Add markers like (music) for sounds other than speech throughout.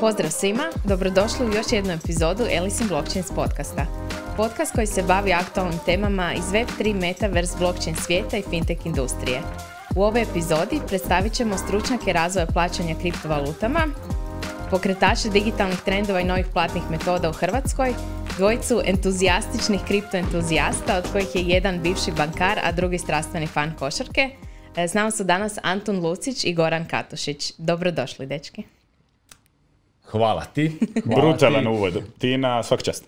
Pozdrav svima, dobrodošli u još jednu epizodu Elisin Blockchains podcasta. Podcast koji se bavi aktualnim temama iz Web3 Metaverse blockchain svijeta i fintech industrije. U ovoj epizodi predstavit ćemo stručnjake razvoja plaćanja kriptovalutama, pokretače digitalnih trendova i novih platnih metoda u Hrvatskoj, dvojicu entuzijastičnih kriptoentuzijasta od kojih je jedan bivši bankar, a drugi strastveni fan košarke – E, s nama su danas Anton Lucić i Goran Katušić. Dobrodošli, dečki. Hvala ti. (laughs) Hvala Brutalan ti. uvod. Tina, svak čast.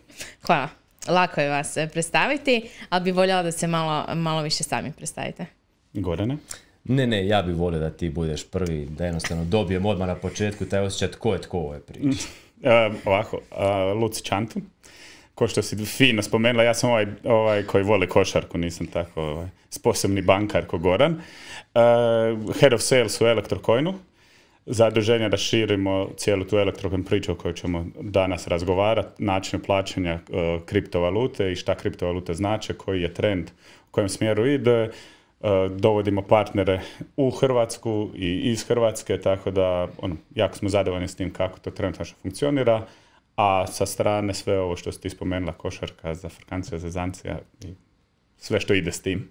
Hvala. Lako je vas e, predstaviti, ali bi voljela da se malo, malo više sami predstavite. Gorane? Ne, ne, ja bih volio da ti budeš prvi, da jednostavno dobijem odmah na početku taj osjećaj tko je tko u ovoj Uh, (laughs) ovako, uh, Lucić ko što si fino spomenula, ja sam ovaj, ovaj koji vole košarku, nisam tako ovaj, sposobni bankar ko Goran. Eh, head of sales u Electrocoinu, zadruženja da širimo cijelu tu elektrogen priču o kojoj ćemo danas razgovarati, način plaćanja eh, kriptovalute i šta kriptovalute znače, koji je trend, u kojem smjeru ide. Eh, dovodimo partnere u Hrvatsku i iz Hrvatske, tako da ono, jako smo zadovoljni s tim kako to trenutno funkcionira, a sa strane sve ovo što ste spomenula, košarka, zafrkancija, zezancija i sve što ide s tim.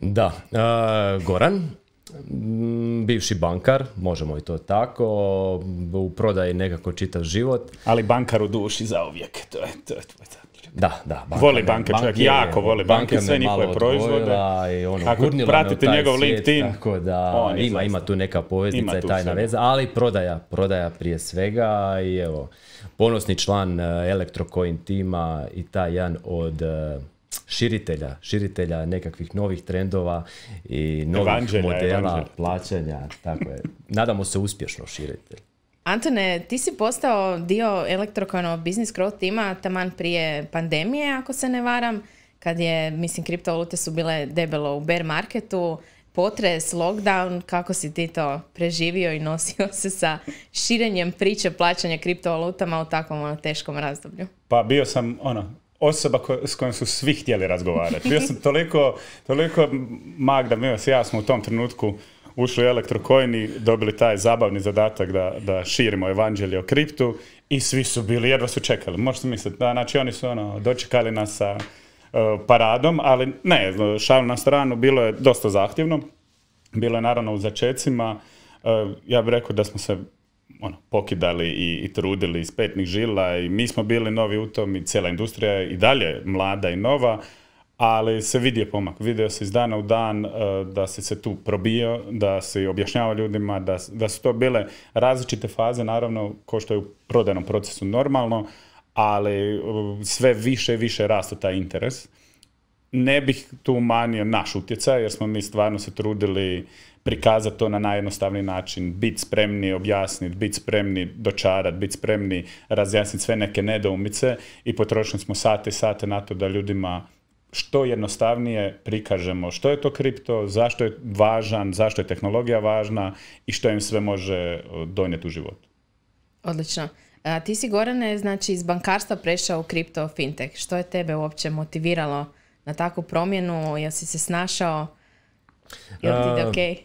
Da, e, Goran, bivši bankar, možemo i to tako, u prodaji nekako čitav život. Ali bankar u duši za uvijek, to je to. Je, Da, da. voli banke, čovjek jako voli banke, sve njihove proizvode. I ono, Ako pratite njegov LinkedIn, tako da on ima, ima tu neka poveznica i tajna veza, ali prodaja, prodaja prije svega i evo, ponosni član e, Electrocoin tima i taj jedan od e, širitelja, širitelja nekakvih novih trendova i novih evanđelja, modela plaćanja. Tako je. Nadamo se uspješno širitelj. Antone, ti si postao dio elektrokono business growth tima taman prije pandemije, ako se ne varam, kad je, mislim, kriptovalute su bile debelo u bear marketu, potres, lockdown, kako si ti to preživio i nosio se sa širenjem priče plaćanja kriptovalutama u takvom ono, teškom razdoblju? Pa bio sam ono, osoba s kojom su svi htjeli razgovarati. Bio sam toliko, toliko Magda, mi i ja smo u tom trenutku ušli u Elektrocoin i dobili taj zabavni zadatak da, da širimo evanđelje o kriptu i svi su bili, jedva su čekali. Možete misliti, da, znači oni su ono, dočekali nas sa e, paradom, ali ne, šal na stranu, bilo je dosta zahtjevno. Bilo je naravno u začecima, e, ja bih rekao da smo se ono, pokidali i, i trudili iz petnih žila i mi smo bili novi u tom i cijela industrija je i dalje mlada i nova, ali se vidio pomak. Vidio se iz dana u dan eh, da se se tu probio, da se objašnjava ljudima, da, da su to bile različite faze, naravno, ko što je u prodajnom procesu normalno, ali eh, sve više i više rasta taj interes. Ne bih tu manio naš utjecaj, jer smo mi stvarno se trudili prikazati to na najjednostavniji način, biti spremni objasniti, biti spremni dočarati, biti spremni razjasniti sve neke nedoumice i potrošili smo sate i sate na to da ljudima što jednostavnije prikažemo što je to kripto, zašto je važan, zašto je tehnologija važna i što im sve može donijeti u život. Odlično. E, a, ti si Gorane, znači iz bankarstva prešao u kripto fintech. Što je tebe uopće motiviralo na takvu promjenu? Jel si se snašao? Jel ti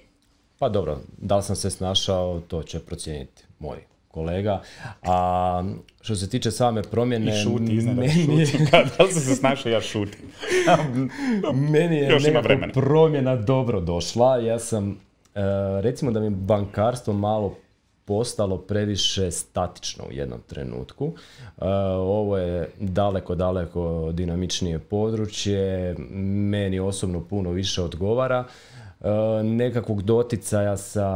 pa dobro, da li sam se snašao, to će procijeniti moj kolega. A što se tiče same promjene... šuti, meni... da sam se snašao, ja šutim. (laughs) meni je promjena dobro došla. Ja sam, e, recimo da mi bankarstvo malo postalo previše statično u jednom trenutku. E, ovo je daleko, daleko dinamičnije područje. Meni osobno puno više odgovara. Eh, nekakvog doticaja sa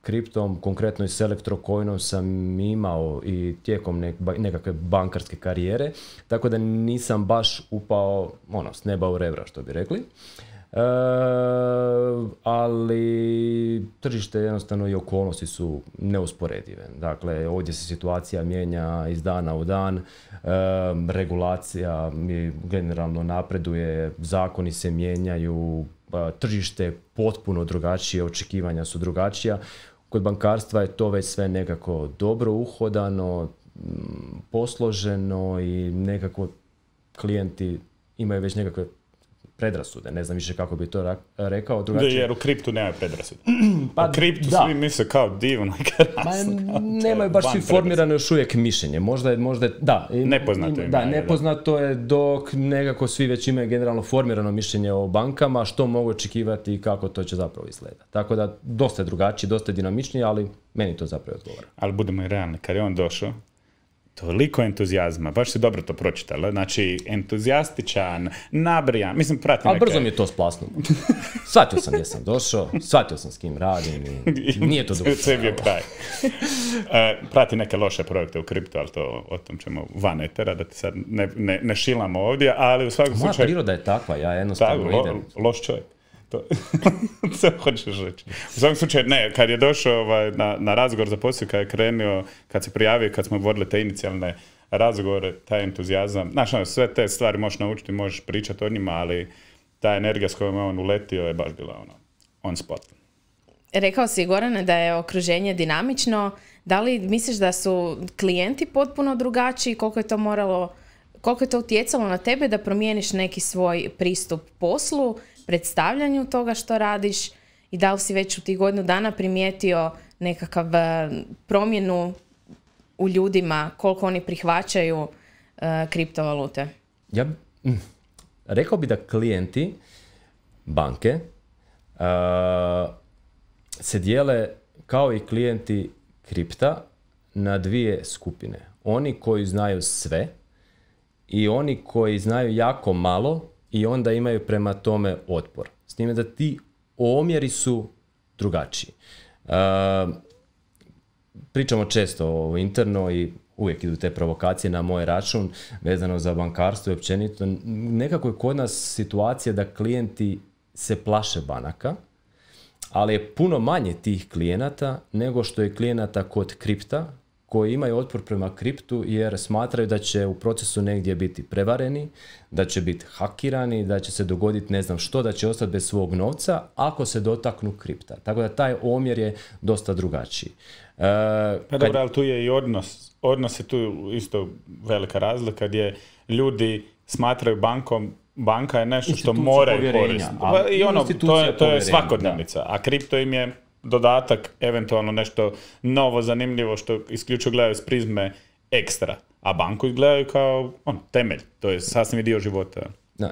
kriptom, konkretno i s elektrokojnom sam imao i tijekom nekakve bankarske karijere, tako da nisam baš upao ono, s neba u rebra, što bi rekli. E, ali tržište jednostavno i okolnosti su neusporedive. Dakle, ovdje se situacija mijenja iz dana u dan, e, regulacija generalno napreduje, zakoni se mijenjaju, E, tržište potpuno drugačije, očekivanja su drugačija. Kod bankarstva je to već sve nekako dobro uhodano, posloženo i nekako klijenti imaju već nekakve predrasude, ne znam više kako bi to rekao. Drugačije... jer u kriptu nema predrasude. (clears throat) pa, u kriptu svi misle kao divno (laughs) i ono, nemaju baš svi formirano još uvijek mišljenje. Možda je, možda je, da. nepoznato Da, nepoznato je dok nekako svi već imaju generalno formirano mišljenje o bankama, što mogu očekivati i kako to će zapravo izgledati. Tako da, dosta je drugačije, dosta je dinamičnije, ali meni to zapravo odgovara. Ali budemo i realni, kad je on došao, toliko entuzijazma, baš si dobro to pročitala, znači entuzijastičan, nabrijan, mislim pratim Ali brzo mi je to splasnulo. Svatio sam gdje sam došao, shvatio sam s kim radim i (laughs) nije to Sve bi je kraj. E, prati neke loše projekte u kriptu, ali to o tom ćemo van etera, da ti sad ne, šilamo ovdje, ali u svakom slučaju... Moja priroda je takva, ja jednostavno idem. Lo, loš čovjek. (laughs) To, hoćeš reći. U svakom slučaju, ne, kad je došao ovaj, na, na razgovor za posao, kad je krenuo, kad se prijavio, kad smo vodili te inicijalne razgovore, taj entuzijazam, znaš, ono, sve te stvari možeš naučiti, možeš pričati o njima, ali ta energija s kojom je on uletio je baš bila ono, on spot. Rekao si Gorane da je okruženje dinamično. Da li misliš da su klijenti potpuno drugačiji? Koliko je to moralo, koliko je to utjecalo na tebe da promijeniš neki svoj pristup poslu? predstavljanju toga što radiš i da li si već u tih godinu dana primijetio nekakav e, promjenu u ljudima, koliko oni prihvaćaju e, kriptovalute? Ja mm, rekao bi da klijenti banke e, se dijele kao i klijenti kripta na dvije skupine. Oni koji znaju sve i oni koji znaju jako malo i onda imaju prema tome otpor. S time da ti omjeri su drugačiji. E, pričamo često o interno i uvijek idu te provokacije na moj račun vezano za bankarstvo i općenito. Nekako je kod nas situacija da klijenti se plaše banaka, ali je puno manje tih klijenata nego što je klijenata kod kripta koji imaju otpor prema kriptu jer smatraju da će u procesu negdje biti prevareni, da će biti hakirani, da će se dogoditi ne znam što, da će ostati bez svog novca ako se dotaknu kripta. Tako da taj omjer je dosta drugačiji. E, pa dobro, ali tu je i odnos. Odnos je tu isto velika razlika gdje ljudi smatraju bankom banka je nešto što moraju koristiti. Pa I ono, je, to je svakodnevnica, a kripto im je dodatak, eventualno nešto novo, zanimljivo što isključivo gledaju s prizme ekstra, a banku gledaju kao on temelj, to je sasvim dio života.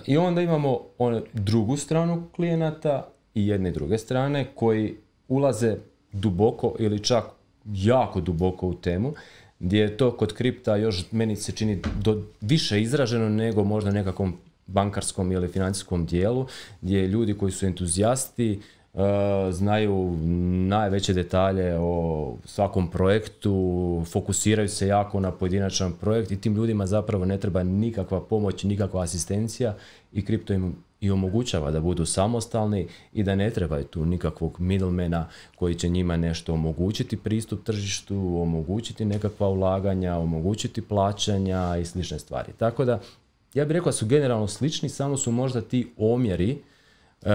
I onda imamo on, drugu stranu klijenata i jedne i druge strane koji ulaze duboko ili čak jako duboko u temu, gdje je to kod kripta još meni se čini do, više izraženo nego možda nekakvom bankarskom ili financijskom dijelu, gdje ljudi koji su entuzijasti, Eh, znaju najveće detalje o svakom projektu, fokusiraju se jako na pojedinačan projekt i tim ljudima zapravo ne treba nikakva pomoć, nikakva asistencija i kripto im i omogućava da budu samostalni i da ne trebaju tu nikakvog middlemana koji će njima nešto omogućiti pristup tržištu, omogućiti nekakva ulaganja, omogućiti plaćanja i slične stvari. Tako da ja bih rekao da su generalno slični, samo su možda ti omjeri E,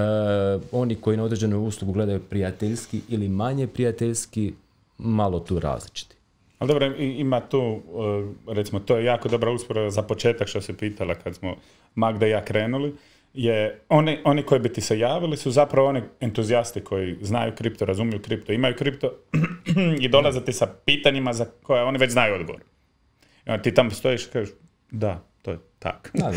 oni koji na određenu uslugu gledaju prijateljski ili manje prijateljski, malo tu različiti. Ali dobro, ima tu, e, recimo, to je jako dobra uspora za početak što se pitala kad smo Magda i ja krenuli, je oni, koji bi ti se javili su zapravo oni entuzijasti koji znaju kripto, razumiju kripto, imaju kripto (clears throat) i dolaze ti sa pitanjima za koje oni već znaju odgovor. ti tamo stojiš i kažeš, da, to je tako. Da,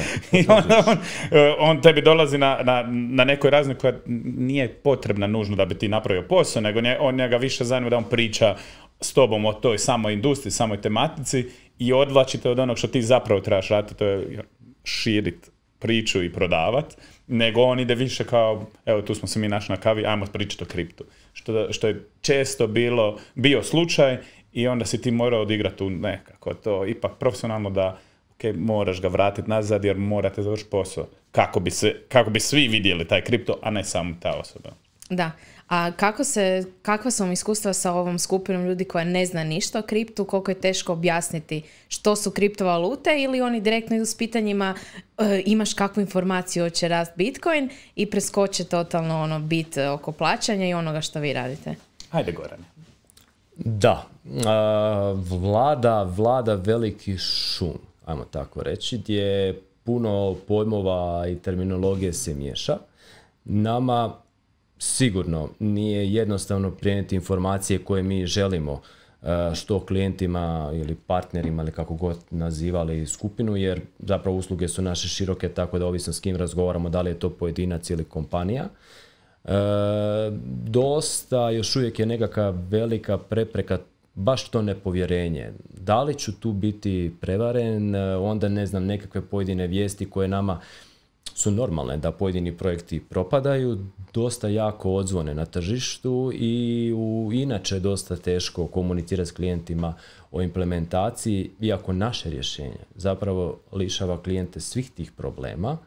da. (laughs) E, on, tebi dolazi na, na, na nekoj razini koja nije potrebna nužno da bi ti napravio posao, nego on njega više zanima da on priča s tobom o toj samoj industriji, samoj tematici i te od onog što ti zapravo trebaš raditi, to je širit priču i prodavat, nego on ide više kao, evo tu smo se mi našli na kavi, ajmo pričati o kriptu. Što, što je često bilo, bio slučaj i onda si ti morao odigrati tu nekako to, ipak profesionalno da moraš ga vratiti nazad jer morate završiti posao. Kako bi, se, kako bi svi vidjeli taj kripto, a ne samo ta osoba. Da. A kako se, kakva su vam iskustva sa ovom skupinom ljudi koja ne zna ništa o kriptu, koliko je teško objasniti što su kriptovalute ili oni direktno idu s pitanjima e, imaš kakvu informaciju hoće rast Bitcoin i preskoče totalno ono bit oko plaćanja i onoga što vi radite? Hajde Gorane. Da, e, vlada, vlada veliki šum ajmo tako reći, gdje puno pojmova i terminologije se miješa. Nama sigurno nije jednostavno prenijeti informacije koje mi želimo e, što klijentima ili partnerima ili kako god nazivali skupinu jer zapravo usluge su naše široke tako da ovisno s kim razgovaramo da li je to pojedinac ili kompanija. E, dosta još uvijek je nekakva velika prepreka baš to nepovjerenje. Da li ću tu biti prevaren, e, onda ne znam, nekakve pojedine vijesti koje nama su normalne da pojedini projekti propadaju, dosta jako odzvone na tržištu i u, inače dosta teško komunicirati s klijentima o implementaciji, iako naše rješenje zapravo lišava klijente svih tih problema,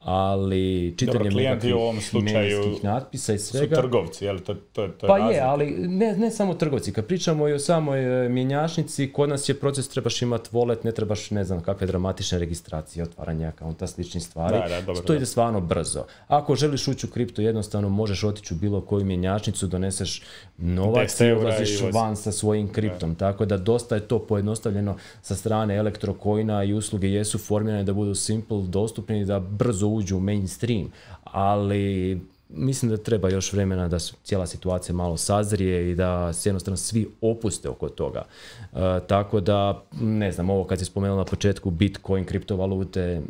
ali čitanje nekakvih u ovom slučaju natpisa i svega... Su trgovci, jel? To, to, to je pa je, ali ne, ne samo trgovci. Kad pričamo i o samoj e, mjenjačnici, kod nas je proces trebaš imati volet, ne trebaš ne znam kakve dramatične registracije, otvaranja akaunta, sličnih stvari. Da, to ide stvarno brzo. Ako želiš ući u kripto, jednostavno možeš otići u bilo koju mjenjačnicu, doneseš novac i ulaziš van sa svojim kriptom. Tako da dosta je to pojednostavljeno sa strane elektrokojna i usluge jesu formirane da budu simple, dostupni, da brzo uđu u mainstream, ali mislim da treba još vremena da se cijela situacija malo sazrije i da se jednostavno svi opuste oko toga. E, tako da, ne znam, ovo kad si spomenula na početku, Bitcoin, kriptovalute, e,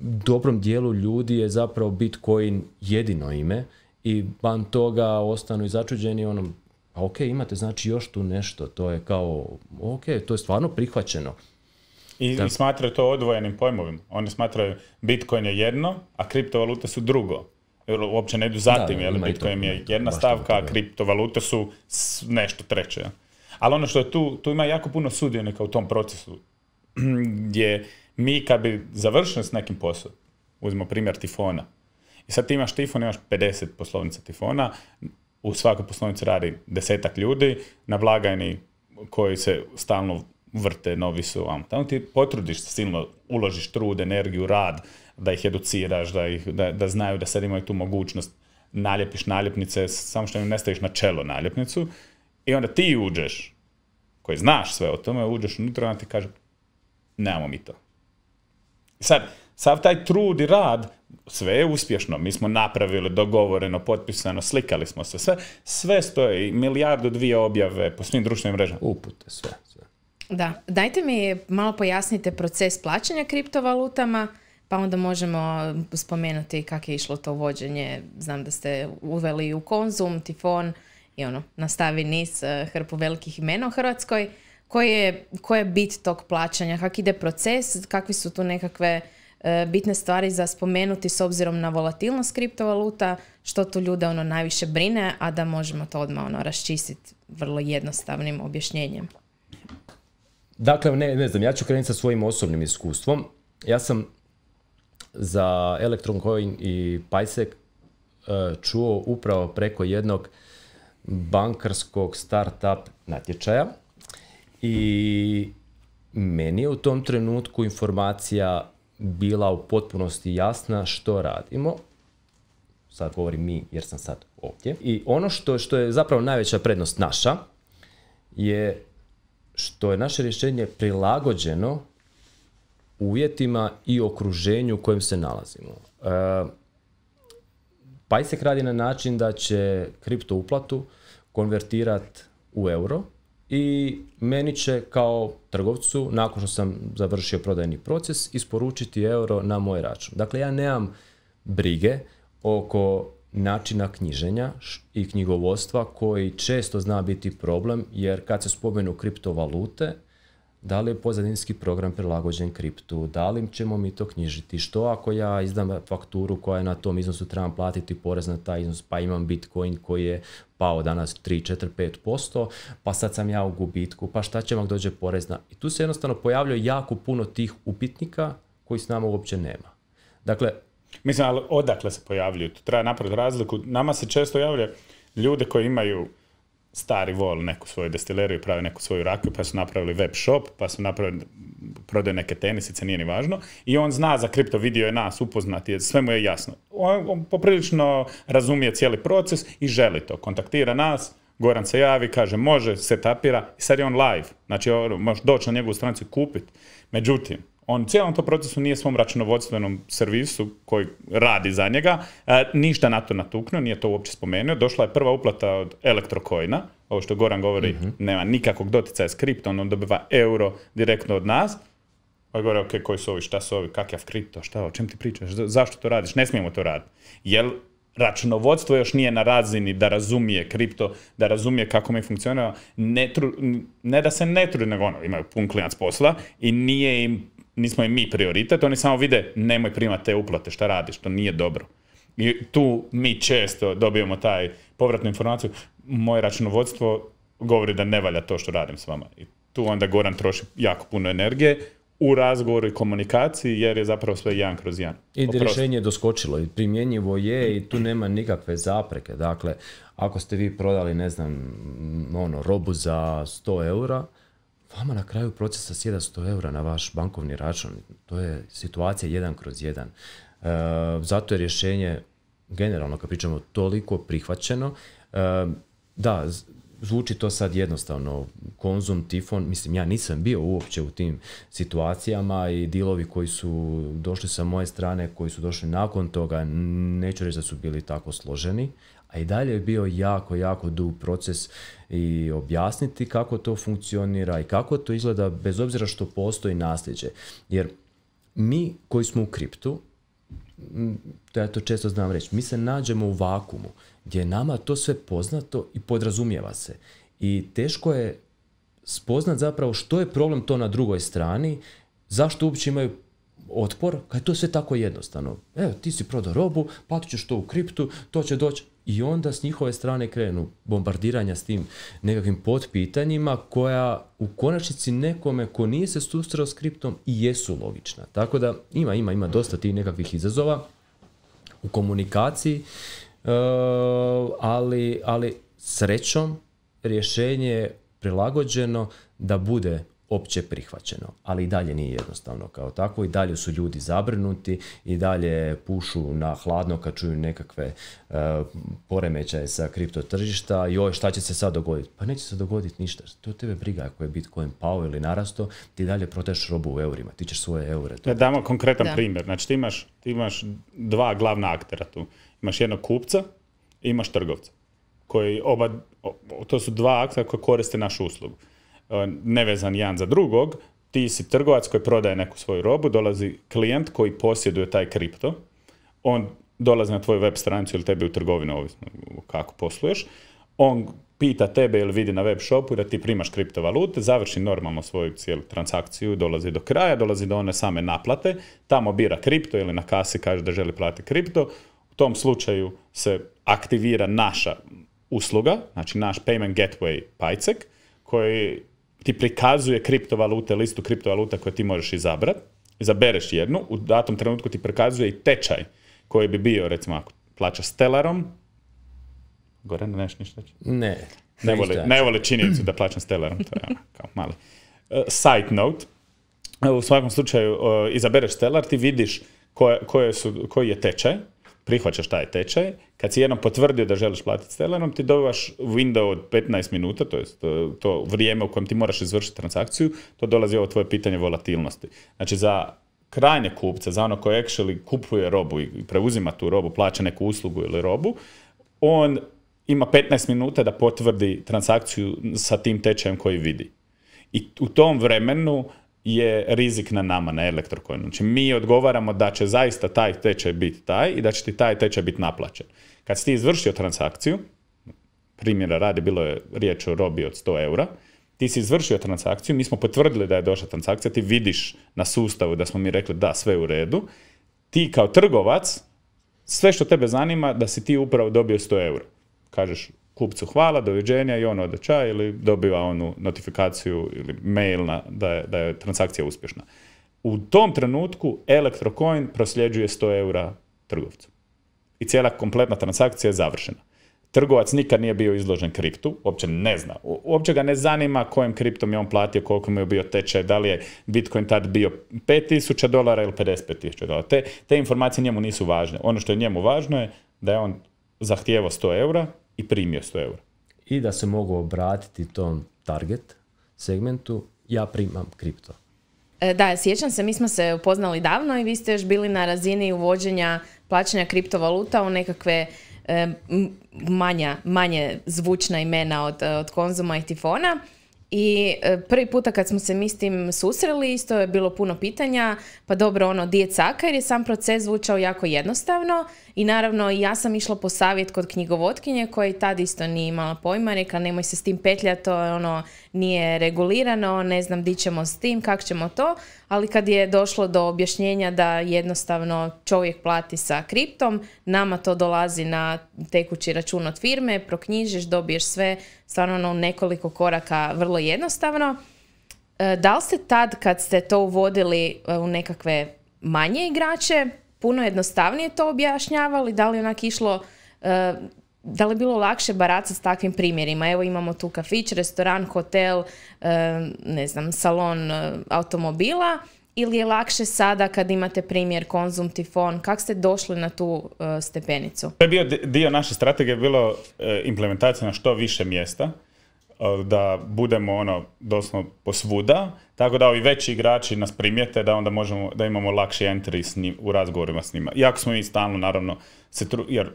dobrom dijelu ljudi je zapravo Bitcoin jedino ime i van toga ostanu i začuđeni onom, a pa ok, imate znači još tu nešto, to je kao, ok, to je stvarno prihvaćeno. I, smatraju to odvojenim pojmovima. Oni smatraju Bitcoin je jedno, a kriptovalute su drugo. uopće ne idu zatim, da, jer Bitcoin je jedna stavka, a kriptovalute su nešto treće. Ali ono što je tu, tu ima jako puno sudionika u tom procesu, (clears throat) gdje mi kad bi završili s nekim poslom, uzmemo primjer tifona, i sad ti imaš tifon, imaš 50 poslovnica tifona, u svakoj poslovnici radi desetak ljudi, na blagajni koji se stalno vrte, novi su vam. Tamo ti potrudiš se silno, uložiš trud, energiju, rad, da ih educiraš, da, ih, da, znaju da sad imaju tu mogućnost, naljepiš naljepnice, samo što im ne staviš na čelo naljepnicu i onda ti uđeš, koji znaš sve o tome, uđeš unutra, ona ti kaže, nemamo mi to. Sad, sav taj trud i rad, sve je uspješno, mi smo napravili, dogovoreno, potpisano, slikali smo se, sve, sve stoji, milijardu dvije objave po svim društvenim mrežama. Upute, sve. Da, dajte mi malo pojasnite proces plaćanja kriptovalutama, pa onda možemo spomenuti kako je išlo to vođenje. Znam da ste uveli u Konzum, Tifon i ono, nastavi niz eh, hrpu velikih imena u Hrvatskoj. Koji je, bit tog plaćanja? Kak ide proces? Kakvi su tu nekakve eh, bitne stvari za spomenuti s obzirom na volatilnost kriptovaluta, što tu ljude ono najviše brine, a da možemo to odmah ono raščistiti vrlo jednostavnim objašnjenjem. Dakle, ne, ne znam, ja ću krenuti sa svojim osobnim iskustvom. Ja sam za Electron Coin i uh, čuo upravo preko jednog bankarskog startup natječaja i meni je u tom trenutku informacija bila u potpunosti jasna što radimo. Sad govorim mi jer sam sad ovdje. I ono što, što je zapravo najveća prednost naša je što je naše rješenje prilagođeno uvjetima i okruženju u kojem se nalazimo. E, Pajsek radi na način da će kripto uplatu konvertirati u euro i meni će kao trgovcu, nakon što sam završio prodajni proces, isporučiti euro na moj račun. Dakle, ja nemam brige oko načina knjiženja i knjigovodstva koji često zna biti problem jer kad se spomenu kriptovalute, da li je pozadinski program prilagođen kriptu, da li ćemo mi to knjižiti, što ako ja izdam fakturu koja je na tom iznosu trebam platiti porez na taj iznos, pa imam Bitcoin koji je pao danas 3, 4, 5%, pa sad sam ja u gubitku, pa šta će vam dođe porezna. I tu se jednostavno pojavljuje jako puno tih upitnika koji s nama uopće nema. Dakle, Mislim, ali odakle se pojavljuju? To treba napraviti razliku. Nama se često javlja ljude koji imaju stari vol, neku svoju destileriju, prave neku svoju rakiju, pa su napravili web shop, pa su napravili, prodaju neke tenisice, nije ni važno. I on zna za kripto, vidio je nas, upoznat je, sve mu je jasno. On, poprilično razumije cijeli proces i želi to. Kontaktira nas, Goran se javi, kaže može, setapira i sad je on live. Znači, ono, možeš doći na njegovu stranicu i kupiti. Međutim, on cijelom tom procesu nije svom računovodstvenom servisu koji radi za njega e, ništa na to natuknuo, nije to uopće spomenuo. Došla je prva uplata od elektrokojna, ovo što Goran govori, mhm. nema nikakvog doticaja s kriptom, on dobiva euro direktno od nas. Pa govore, ok, koji su ovi, šta su ovi, kakav kripto, šta, o čem ti pričaš, zašto to radiš, ne smijemo to raditi. Jel računovodstvo još nije na razini da razumije kripto, da razumije kako mi funkcionira, ne, ne da se ne trudi, nego ono, imaju pun klinac posla i nije im nismo i mi prioritet, oni samo vide nemoj primati te uplate, šta radiš, što nije dobro. I tu mi često dobijemo taj povratnu informaciju, moje računovodstvo govori da ne valja to što radim s vama. I tu onda Goran troši jako puno energije u razgovoru i komunikaciji, jer je zapravo sve jedan kroz jedan. I rješenje je doskočilo i primjenjivo je i tu nema nikakve zapreke. Dakle, ako ste vi prodali, ne znam, ono, robu za 100 eura, vama na kraju procesa sjeda 100 eura na vaš bankovni račun. To je situacija jedan kroz jedan. E, zato je rješenje, generalno kad pričamo, toliko prihvaćeno. E, da, zvuči to sad jednostavno, konzum, tifon, mislim ja nisam bio uopće u tim situacijama i dilovi koji su došli sa moje strane, koji su došli nakon toga, neću reći da su bili tako složeni, a i dalje je bio jako, jako dug proces i objasniti kako to funkcionira i kako to izgleda bez obzira što postoji nasljeđe. Jer mi koji smo u kriptu, to ja to često znam reći, mi se nađemo u vakumu gdje je nama to sve poznato i podrazumijeva se. I teško je spoznat zapravo što je problem to na drugoj strani, zašto uopće imaju otpor, kad je to sve tako jednostavno. Evo, ti si prodao robu, platit ćeš to u kriptu, to će doći i onda s njihove strane krenu bombardiranja s tim nekakvim potpitanjima koja u konačnici nekome ko nije se sustrao s kriptom i jesu logična. Tako da ima, ima, ima dosta tih nekakvih izazova u komunikaciji, e, ali, ali srećom rješenje je prilagođeno da bude opće prihvaćeno, ali i dalje nije jednostavno kao tako i dalje su ljudi zabrnuti i dalje pušu na hladno kad čuju nekakve e, poremećaje sa kripto tržišta, joj šta će se sad dogoditi? Pa neće se dogoditi ništa, to tebe briga ako je Bitcoin pao ili narasto, ti dalje proteš robu u eurima, ti ćeš svoje eure. damo konkretan primjer, znači ti imaš, imaš dva glavna aktera tu, imaš jednog kupca i imaš trgovca koji oba, to su dva akta koji koriste našu uslugu. E, nevezan jedan za drugog, ti si trgovac koji prodaje neku svoju robu, dolazi klijent koji posjeduje taj kripto, on dolazi na tvoju web stranicu ili tebi u trgovinu, ovisno kako posluješ, on pita tebe ili vidi na web shopu da ti primaš kriptovalute, završi normalno svoju cijelu transakciju, dolazi do kraja, dolazi do one same naplate, tamo bira kripto ili na kasi kaže da želi platiti kripto, u tom slučaju se aktivira naša usluga, znači naš payment gateway pajcek, koji ti prikazuje kriptovalute, listu kriptovaluta koje ti možeš izabrati, izabereš jednu, u datom trenutku ti prikazuje i tečaj koji bi bio, recimo, ako plaća Stellarom, gore ne nešto ništa Ne. Ne voli, činjenicu da plaćam Stellarom, to je ono, kao mali. Uh, note, e, u svakom slučaju e, izabereš Stellar, ti vidiš koje, koje su, koji je tečaj, prihvaćaš taj tečaj, kad si jednom potvrdio da želiš platiti Stellarom, ti dobivaš window od 15 minuta, to je e, to vrijeme u kojem ti moraš izvršiti transakciju, to dolazi ovo tvoje pitanje volatilnosti. Znači za krajnje kupce za ono koji actually kupuje robu i preuzima tu robu, plaća neku uslugu ili robu, on ima 15 minuta da potvrdi transakciju sa tim tečajem koji vidi. I u tom vremenu je rizik na nama, na elektrokoinu. Znači mi odgovaramo da će zaista taj tečaj biti taj i da će ti taj tečaj biti naplaćen. Kad si ti izvršio transakciju, primjera radi, bilo je riječ o robi od 100 eura, ti si izvršio transakciju, mi smo potvrdili da je došla transakcija, ti vidiš na sustavu da smo mi rekli da, sve u redu, ti kao trgovac, sve što tebe zanima da si ti upravo dobio 100 eura. Kažeš, kupcu hvala, doviđenja i on ode ili dobiva onu notifikaciju ili mail na, da, je, da je transakcija uspješna. U tom trenutku Electrocoin prosljeđuje 100 eura trgovcu. I cijela kompletna transakcija je završena. Trgovac nikad nije bio izložen kriptu, uopće ne zna. Uopće ga ne zanima kojim kriptom je on platio, koliko mu je bio tečaj, da li je Bitcoin tad bio 5000 dolara ili 55.000 dolara. Te, te informacije njemu nisu važne. Ono što je njemu važno je da je on zahtijevao 100 eura, i primio 100 eura. I da se mogu obratiti tom target segmentu, ja primam kripto. E, da, sjećam se, mi smo se upoznali davno i vi ste još bili na razini uvođenja plaćanja kriptovaluta u nekakve e, manja, manje zvučna imena od, e, od konzuma i tifona. I e, prvi puta kad smo se mi s tim susreli, isto je bilo puno pitanja, pa dobro, ono, di je caka, jer je sam proces zvučao jako jednostavno i naravno ja sam išla po savjet kod knjigovotkinje koja i tad isto nije imala pojma, rekla nemoj se s tim petlja, to je ono nije regulirano, ne znam di ćemo s tim, kak ćemo to, ali kad je došlo do objašnjenja da jednostavno čovjek plati sa kriptom, nama to dolazi na tekući račun od firme, proknjižiš, dobiješ sve, stvarno ono nekoliko koraka vrlo jednostavno. E, da li ste tad kad ste to uvodili e, u nekakve manje igrače, puno jednostavnije to objašnjavali, da li onak išlo e, da li je bilo lakše baracati s takvim primjerima? Evo imamo tu kafić, restoran, hotel, ne znam, salon e, automobila ili je lakše sada kad imate primjer Konzum Tifon? Kako ste došli na tu e, stepenicu? To je bio dio naše strategije, bilo e, implementacija na što više mjesta da budemo ono doslovno posvuda, tako da ovi veći igrači nas primijete da onda možemo da imamo lakši entry u razgovorima s njima. Iako smo i stalno naravno se jer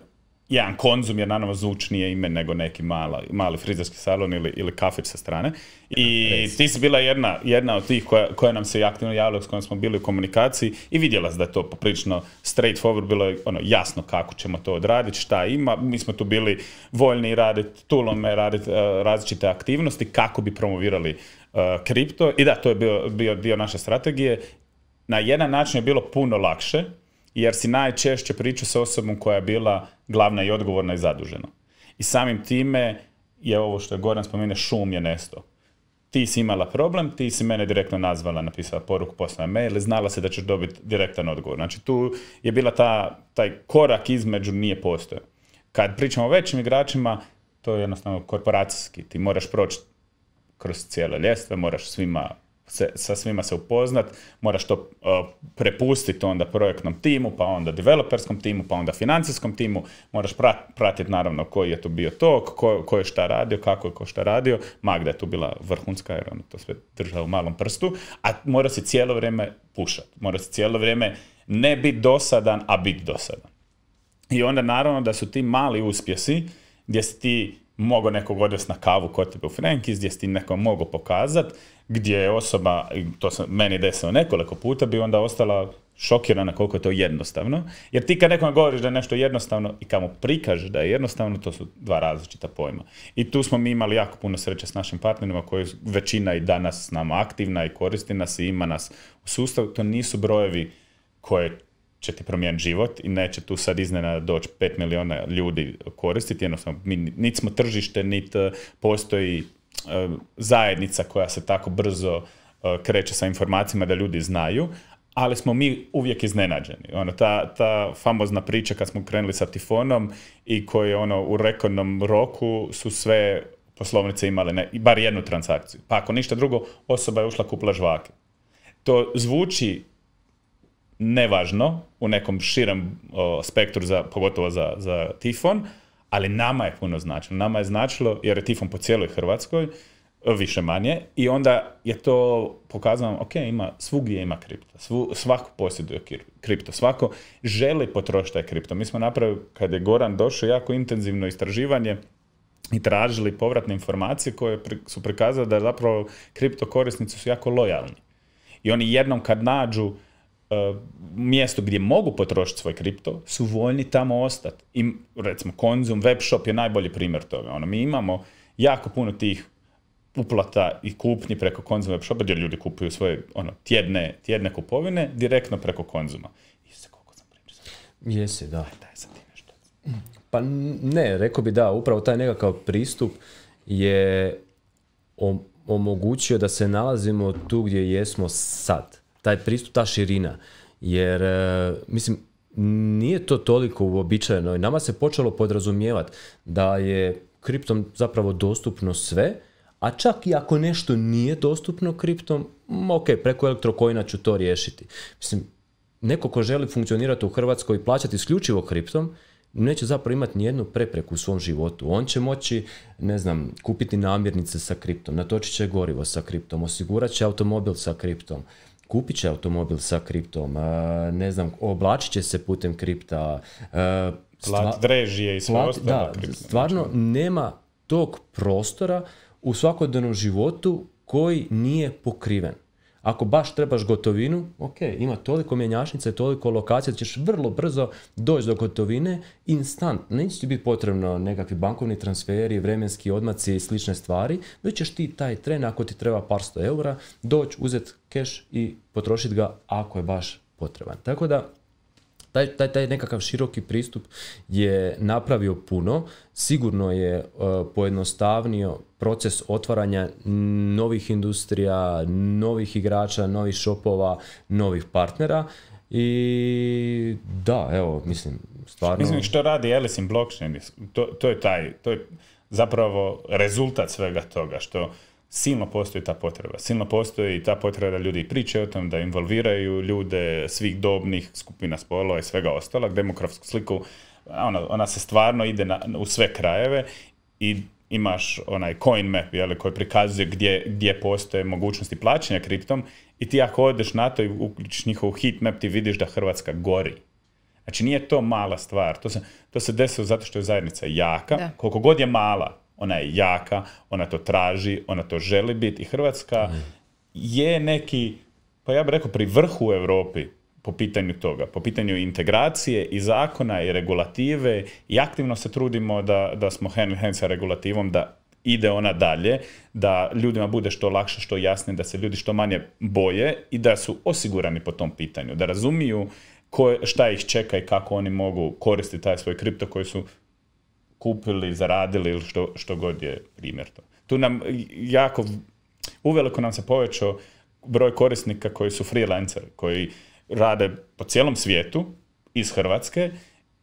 jedan konzum, jer naravno zvučnije ime nego neki mala, mali frizerski salon ili, ili sa strane. I ti si bila jedna, jedna od tih koja, koja nam se aktivno javila, s kojom smo bili u komunikaciji i vidjela da je to poprilično straight forward, bilo je ono, jasno kako ćemo to odraditi, šta ima. Mi smo tu bili voljni raditi tulome, raditi eh, različite aktivnosti kako bi promovirali eh, kripto. I da, to je bio, bio dio naše strategije. Na jedan način je bilo puno lakše, jer si najčešće pričao sa osobom koja je bila glavna i odgovorna i zadužena. I samim time je ovo što je Goran spomene, šum je nesto. Ti si imala problem, ti si mene direktno nazvala, napisala poruku, poslala mail, znala se da ćeš dobiti direktan odgovor. Znači tu je bila ta, taj korak između nije postojao. Kad pričamo o većim igračima, to je jednostavno korporacijski. Ti moraš proći kroz cijele ljestve, moraš svima se, sa svima se upoznat, moraš to prepustiti onda projektnom timu, pa onda developerskom timu, pa onda financijskom timu, moraš pratiti naravno koji je tu bio tok, ko, ko, je šta radio, kako je ko šta radio, Magda je tu bila vrhunska jer ona to sve držala u malom prstu, a mora se cijelo vrijeme pušati. mora se cijelo vrijeme ne biti dosadan, a biti dosadan. I onda naravno da su ti mali uspjesi gdje si ti mogao nekog odvesti na kavu kod tebe u Frankis, gdje si ti nekom mogao pokazat, gdje je osoba, to sam meni desilo nekoliko puta, bi onda ostala šokirana koliko je to jednostavno. Jer ti kad nekome govoriš da je nešto jednostavno i kamo prikaže da je jednostavno, to su dva različita pojma. I tu smo mi imali jako puno sreće s našim partnerima koji većina i danas s nama aktivna i koristi nas i ima nas u sustavu. To nisu brojevi koje će ti promijeniti život i neće tu sad iznena doći 5 miliona ljudi koristiti, jednostavno mi niti smo tržište, niti e, postoji e, zajednica koja se tako brzo e, kreće sa informacijama da ljudi znaju, ali smo mi uvijek iznenađeni. Ono, ta, ta famozna priča kad smo krenuli sa tifonom i koji ono u rekordnom roku su sve poslovnice imale bar jednu transakciju. Pa ako ništa drugo, osoba je ušla kupla žvake. To zvuči nevažno u nekom širem spektru, za, pogotovo za, za Tifon, ali nama je puno značilo. Nama je značilo, jer je Tifon po cijeloj Hrvatskoj, više manje, i onda je to pokazano, ok, ima, svugdje ima kripto, Svu, svako posjeduje kripto, svako želi potrošiti kripto. Mi smo napravili, kad je Goran došao, jako intenzivno istraživanje i tražili povratne informacije koje su prikazali da zapravo kripto korisnici su jako lojalni. I oni jednom kad nađu Eh, mjesto gdje mogu potrošiti svoj kripto, su voljni tamo ostati. I recimo Konzum, web shop je najbolji primjer toga. Ono, mi imamo jako puno tih uplata i kupnji preko Konzum web shopa, gdje ljudi kupuju svoje ono, tjedne, kupovine direktno preko Konzuma. Isuse, koliko sam Jesi, da. daj Pa ne, rekao bi da, upravo taj nekakav pristup je omogućio da se nalazimo tu gdje jesmo sad taj pristup, ta širina. Jer, e, mislim, nije to toliko uobičajeno i nama se počelo podrazumijevati da je kriptom zapravo dostupno sve, a čak i ako nešto nije dostupno kriptom, ok, preko elektrokojna ću to riješiti. Mislim, neko ko želi funkcionirati u Hrvatskoj i plaćati isključivo kriptom, neće zapravo imati nijednu prepreku u svom životu. On će moći, ne znam, kupiti namirnice sa kriptom, natočit će gorivo sa kriptom, osigurat će automobil sa kriptom, kupit će automobil sa kriptom, ne znam, oblačit će se putem kripta. Plat drežije i sve ostalo. Da, stvarno nema tog prostora u svakodnevnom životu koji nije pokriven. Ako baš trebaš gotovinu, ok, ima toliko i toliko lokacija, da ćeš vrlo brzo doći do gotovine, instant. Neće ti biti potrebno nekakvi bankovni transferi, vremenski odmaci i slične stvari, već ćeš ti taj tren, ako ti treba par sto eura, doći, uzeti keš i potrošiti ga ako je baš potreban. Tako da, taj, taj, taj nekakav široki pristup je napravio puno, sigurno je uh, pojednostavnio proces otvaranja novih industrija, novih igrača, novih šopova, novih partnera i da, evo, mislim, stvarno... Mislim, što radi Alice Blockchain, to, to je taj, to je zapravo rezultat svega toga, što silno postoji ta potreba. Silno postoji ta potreba da ljudi pričaju o tom, da involviraju ljude svih dobnih skupina spolova i svega ostalog, demografsku sliku, ona, ona se stvarno ide na, u sve krajeve i imaš onaj coin map koji prikazuje gdje, gdje postoje mogućnosti plaćanja kriptom i ti ako odeš na to i uključiš njihov hit map ti vidiš da Hrvatska gori. Znači nije to mala stvar, to se, to se desilo zato što je zajednica jaka, koliko god je mala, ona je jaka, ona to traži, ona to želi biti i Hrvatska mm. je neki, pa ja bih rekao pri vrhu u Europi po pitanju toga, po pitanju integracije i zakona i regulative i aktivno se trudimo da, da smo hand in sa regulativom, da ide ona dalje, da ljudima bude što lakše, što jasnije, da se ljudi što manje boje i da su osigurani po tom pitanju, da razumiju ko, šta ih čeka i kako oni mogu koristiti taj svoj kripto koji su kupili, zaradili ili što, što god je primjer to. Tu nam jako, uveliko nam se povećao broj korisnika koji su freelanceri, koji rade po cijelom svijetu iz Hrvatske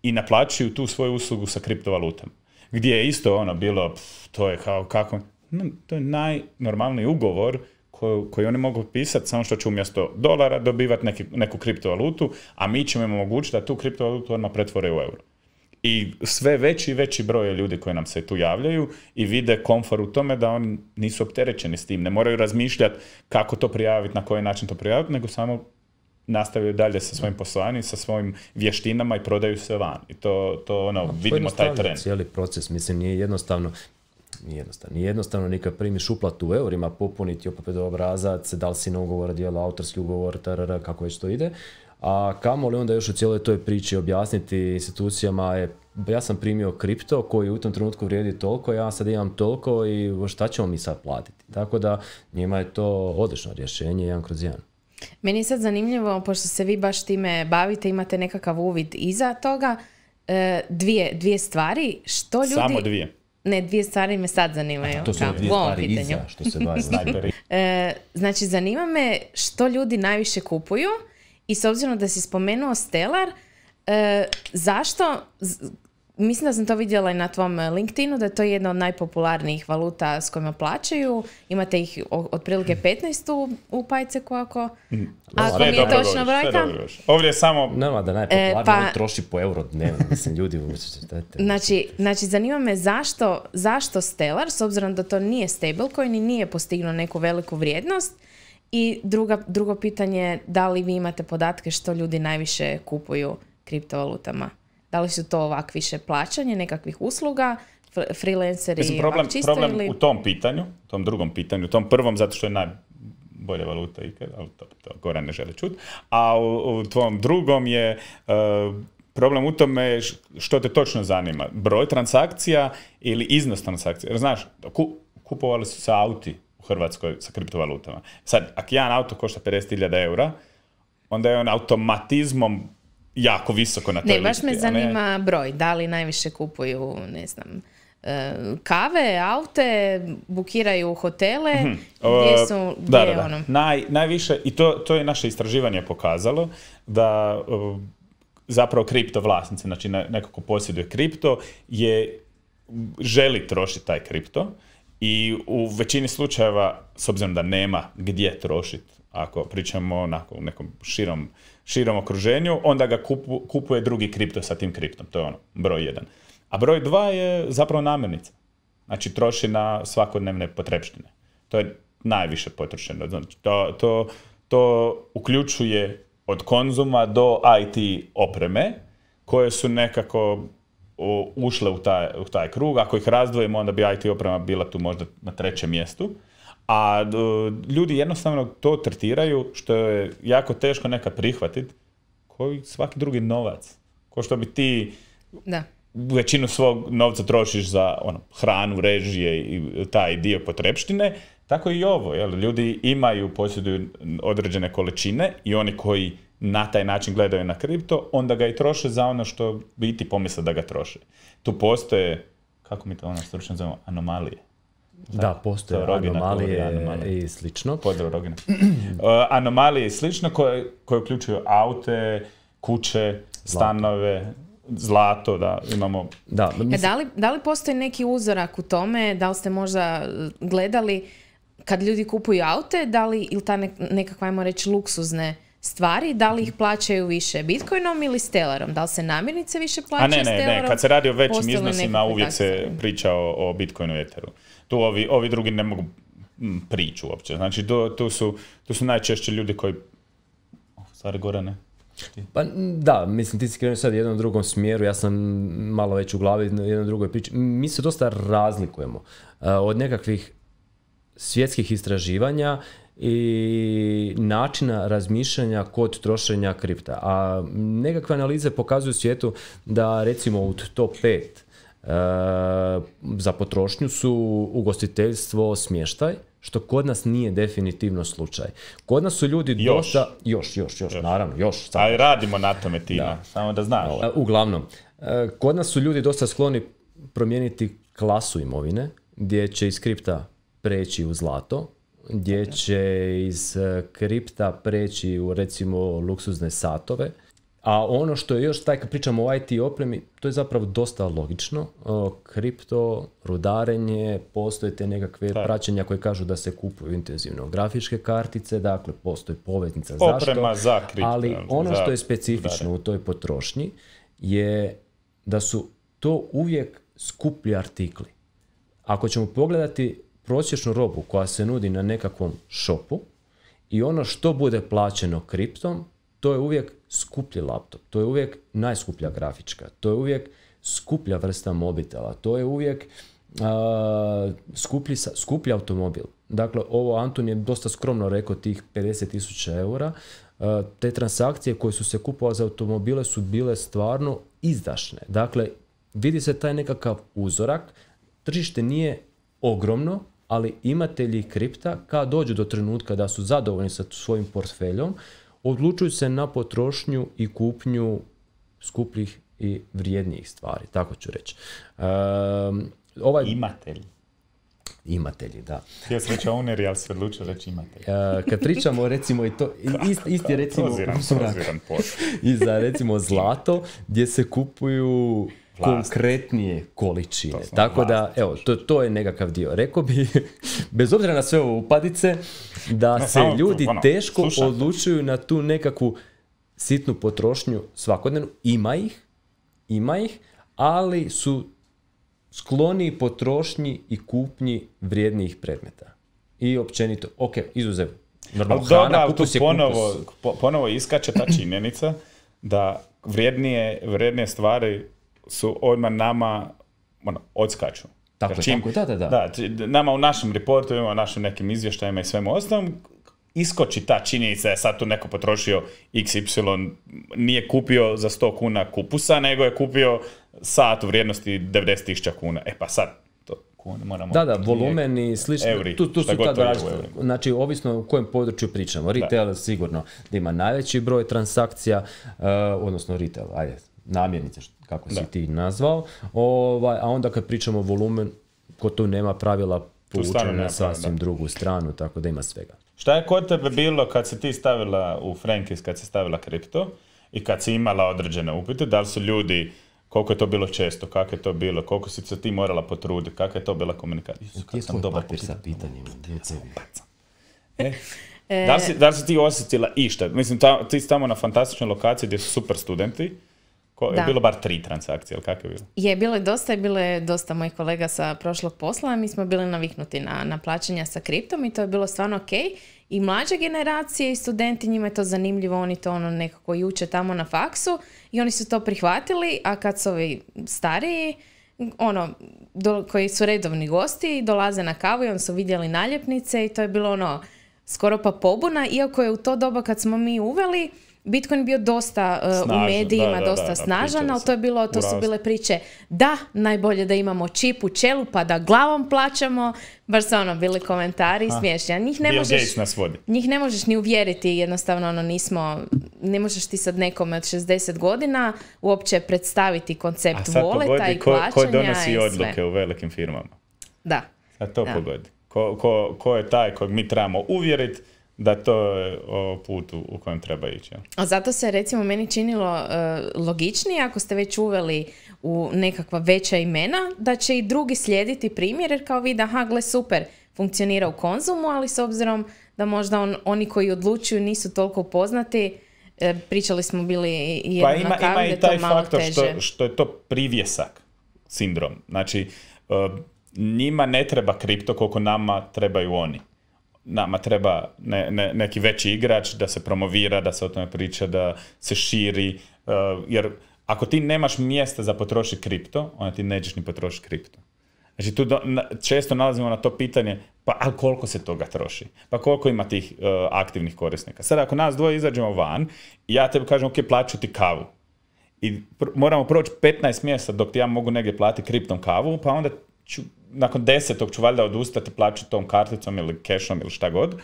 i naplaćuju tu svoju uslugu sa kriptovalutama. Gdje je isto ono bilo, to je kao kako, to je najnormalniji ugovor koji oni mogu pisati, samo što će umjesto dolara dobivati neku kriptovalutu, a mi ćemo im omogućiti da tu kriptovalutu odmah pretvore u euro i sve veći i veći broj ljudi koji nam se tu javljaju i vide komfor u tome da oni nisu opterećeni s tim. Ne moraju razmišljati kako to prijaviti, na koji način to prijaviti, nego samo nastavljaju dalje sa svojim poslovanjem sa svojim vještinama i prodaju se van. I to, to ono, vidimo taj trend. Cijeli proces, mislim, nije jednostavno nije jednostavno. Nije jednostavno ni kad primiš uplatu u eurima, popuniti opet obrazac, da li si na ugovor dijelo, autorski ugovor, tarara, kako već to ide. A kamo li onda još u cijeloj toj priči objasniti institucijama je ja sam primio kripto koji u tom trenutku vrijedi toliko, ja sad imam toliko i šta ćemo mi sad platiti. Tako da njima je to odlično rješenje, jedan kroz jedan. Meni je sad zanimljivo, pošto se vi baš time bavite, imate nekakav uvid iza toga, e, dvije, dvije stvari. Što ljudi... Samo dvije. Ne, dvije stvari me sad zanimaju. to su dvije stvari iza što se (laughs) e, znači, zanima me što ljudi najviše kupuju i s obzirom da si spomenuo Stellar, e, zašto, mislim da sam to vidjela i na tvom e, LinkedInu, da je to jedna od najpopularnijih valuta s kojima plaćaju. Imate ih otprilike 15 u, u mm. ako, mi je točno brojka. Ovdje je samo... Nema da e, najpopularniji pa... troši po euro dnevno, mislim ljudi znači, znači, zanima me zašto, zašto Stellar, s obzirom da to nije stablecoin i nije postignuo neku veliku vrijednost, i druga, drugo pitanje, da li vi imate podatke što ljudi najviše kupuju kriptovalutama? Da li su to ovak više plaćanje nekakvih usluga, freelanceri, Mislim, problem, problem u tom pitanju, u tom drugom pitanju, u tom prvom, zato što je najbolja valuta ikad, ali to, to ne želi čuti. A u, u tvom drugom je e, problem u tome što te točno zanima. Broj transakcija ili iznos transakcija. znaš, kupovali su se auti u Hrvatskoj sa kriptovalutama. Sad, ako jedan auto košta 50.000 eura, onda je on automatizmom jako visoko na toj listi. Ne, baš me zanima broj. Da li najviše kupuju, ne znam, e, kave, aute, bukiraju hotele, mhm. gdje e, su, gdje da, da, ono? najviše, i to, je naše istraživanje pokazalo, da e, zapravo kripto vlasnici, znači nekako posjeduje kripto, je, želi trošiti taj kripto, i u većini slučajeva, s obzirom da nema gdje trošiti, ako pričamo onako u nekom širom, okruženju, onda ga kupuje drugi kripto sa tim kriptom. To je ono, broj jedan. A broj dva je zapravo namirnica. Znači, troši na svakodnevne potrebštine. To je najviše potrošeno. Znači, to, to, to uključuje od konzuma do IT opreme, koje su nekako ušle u taj, u taj krug. Ako ih razdvojimo, onda bi IT oprema bila tu možda na trećem mjestu. A ljudi jednostavno to tretiraju, što je jako teško neka prihvatiti, koji svaki drugi novac. Ko što bi ti da. većinu svog novca trošiš za ono, hranu, režije i taj dio potrepštine, tako i ovo. Jel? Ljudi imaju, posjeduju određene količine i oni koji na taj način gledaju na kripto, onda ga i troše za ono što biti pomisle da ga troše. Tu postoje, kako mi to ono stručno zovemo, anomalije. da, postoje anomalije, i slično. Pozdrav Rogina. (clears throat) Uh, anomalije i slično koje, uključuju aute, kuće, stanove, Zlato da imamo... E, da, li, postoji neki uzorak u tome, da li ste možda uh, gledali kad ljudi kupuju aute, da li ili ta nekakva, ajmo reći, luksuzne stvari, da li ih plaćaju više bitcoinom ili stelarom? Da li se namirnice više plaćaju A ne, ne, ne, kad se radi o većim iznosima uvijek se priča o, bitcoinu i Etheru. Tu ovi, ovi drugi ne mogu mm, priču uopće. Znači, to su, su najčešće ljudi koji... Oh, gore, ne? Pa da, mislim ti si krenuo sad u jednom drugom smjeru, ja sam malo već u glavi na drugoj priči. Mi se dosta razlikujemo eh, od nekakvih svjetskih istraživanja i načina razmišljanja kod trošenja kripta. A nekakve analize pokazuju svijetu da recimo u top 5 e, za potrošnju su ugostiteljstvo, smještaj, što kod nas nije definitivno slučaj. Kod nas su ljudi još. dosta... Još, još, još, još, naravno, još. Sad. Ali radimo na tome, Tina, samo da znaš. E, uglavnom, e, kod nas su ljudi dosta skloni promijeniti klasu imovine, gdje će iz kripta preći u zlato, gdje će iz e, kripta preći u recimo luksuzne satove. A ono što je još, taj kad pričamo o IT opremi, to je zapravo dosta logično. kripto, rudarenje, postoje te nekakve praćenja koje kažu da se kupuju intenzivno grafičke kartice, dakle postoji poveznica Oprema zašto. za kripto. Ali ono što je specifično u toj potrošnji je da su to uvijek skuplji artikli. Ako ćemo pogledati prosječnu robu koja se nudi na nekakvom shopu i ono što bude plaćeno kriptom, to je uvijek skuplji laptop, to je uvijek najskuplja grafička, to je uvijek skuplja vrsta mobitela, to je uvijek skuplji, automobil. Dakle, ovo Anton je dosta skromno rekao tih 50.000 eura. te transakcije koje su se kupovali za automobile su bile stvarno izdašne. Dakle, vidi se taj nekakav uzorak. Tržište nije ogromno, ali imatelji kripta kad dođu do trenutka da su zadovoljni sa svojim portfeljom, odlučuju se na potrošnju i kupnju skupljih i vrijednijih stvari, tako ću reći. Um, ovaj... Imatelji. Imatelji, da. Htio sam reći owneri, ali se odlučio reći imatelji. E, kad pričamo recimo i to, ist, isti je recimo... (laughs) I za recimo zlato, gdje se kupuju konkretnije količine. Tako da, evo, to, to je nekakav dio. Rekao bi, (laughs) bez obzira na sve ovo upadice, da se ljudi ono, teško odlučuju na tu nekakvu sitnu potrošnju svakodnevnu. Ima ih, ima ih, ali su skloni potrošnji i kupnji vrijednijih predmeta. I općenito, ok, izuzev normalno hrana, kupus tu je ponovo, kupus. ponovo iskače ta (clears throat) činjenica da vrijednije, vrijednije stvari su odmah nama ono, odskaču. Tako čim, da, da, da. da, nama u našem reportu, u našim nekim izvještajima i svemu ostalom, iskoči ta činjenica je sad tu neko potrošio XY, nije kupio za 100 kuna kupusa, nego je kupio sat u vrijednosti 90.000 kuna. E pa sad, to kuna moramo... Da, da, volumen i slično. tu, tu su ta Znači, ovisno u kojem području pričamo. Retail sigurno da ima najveći broj transakcija, e, odnosno retail, ajde, namjernice, kako si ti nazvao, ovaj, a onda kad pričamo o volumen, ko tu nema pravila, povučeno na sasvim drugu stranu, tako da ima svega. Šta je kod tebe bilo kad si ti stavila u Frankis, kad si stavila kripto i kad si imala određene upite, da li su ljudi koliko je to bilo često, kako je to bilo, koliko si se ti morala potruditi, kakva je to bila komunikacija. Jesu, je sam e, (laughs) e. da, li si, da si ti osjetila išta? Mislim, ti si tamo na fantastičnoj lokaciji gdje su super studenti, Ko, da. bilo bar tri transakcije, ili kako je bilo? Je, bilo je dosta, je bilo je dosta mojih kolega sa prošlog posla, mi smo bili naviknuti na, na plaćanja sa kriptom i to je bilo stvarno ok. I mlađe generacije i studenti, njima je to zanimljivo, oni to ono nekako juče tamo na faksu i oni su to prihvatili, a kad su ovi stariji, ono, koji su redovni gosti, dolaze na kavu i oni su vidjeli naljepnice i to je bilo ono skoro pa pobuna, iako je u to doba kad smo mi uveli, Bitcoin bio dosta e, u medijima, dosta snažan, ali to, je bilo, to su bile priče da, najbolje da imamo čip u čelu pa da glavom plaćamo, baš su ono bili komentari i smiješni. Njih ne, možeš, njih ne možeš ni uvjeriti, jednostavno ono nismo, ne možeš ti sad nekome od 60 godina uopće predstaviti koncept voleta i plaćanja. ko donosi odluke sve. u velikim firmama. Da. A to pogodi. Ko, ko, ko je taj kojeg mi trebamo uvjeriti da to je put u kojem treba ići. A zato se recimo meni činilo e, logičnije ako ste već uveli u nekakva veća imena da će i drugi slijediti primjer jer kao vidi aha gle super funkcionira u konzumu ali s obzirom da možda oni koji odlučuju nisu toliko poznati e, pričali smo bili jedno pa ima, na ima i taj faktor što, što je to privjesak sindrom. Znači uh, njima ne treba kripto koliko nama trebaju oni nama treba ne, neki veći igrač da se promovira, da se o tome priča, da se širi, eh, jer ako ti nemaš mjesta za potrošiti kripto, onda ti nećeš ni potrošiti kripto. Znači tu često nalazimo na to pitanje, pa ali koliko se toga troši? Pa koliko ima tih eh, aktivnih korisnika? Sada, ako nas dvoje izađemo van ja tebi kažem, ok, plaću ti kavu. I moramo proći 15 mjesta dok ti ja mogu negdje platiti kriptom kavu, pa onda ću, nakon desetog ću valjda odustati plaćati tom karticom ili cashom ili šta god,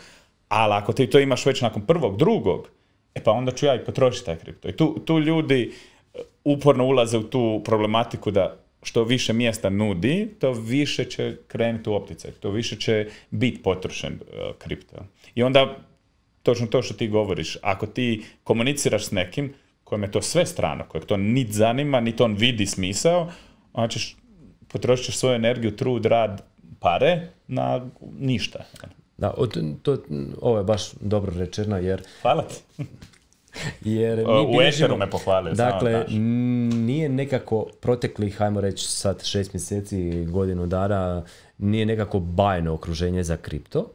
ali ako ti to imaš već nakon prvog, drugog, e pa onda ću ja i potrošiti taj kripto. I tu, tu ljudi e, uporno ulaze u tu problematiku da što više mjesta nudi, to više će krenuti u opticaj, to više će biti potrošen e, kripto. I onda, točno to što ti govoriš, ako ti komuniciraš s nekim kojem je to sve strano, kojeg to niti zanima, niti on vidi smisao, onda ćeš potrošit ćeš svoju energiju, trud, rad, pare na ništa. Da, to, ovo je baš dobro rečeno jer... Hvala ti. jer (laughs) mi u ešeru me Dakle, nije nekako proteklih, hajmo reći sad šest mjeseci, godinu dana, nije nekako bajno okruženje za kripto,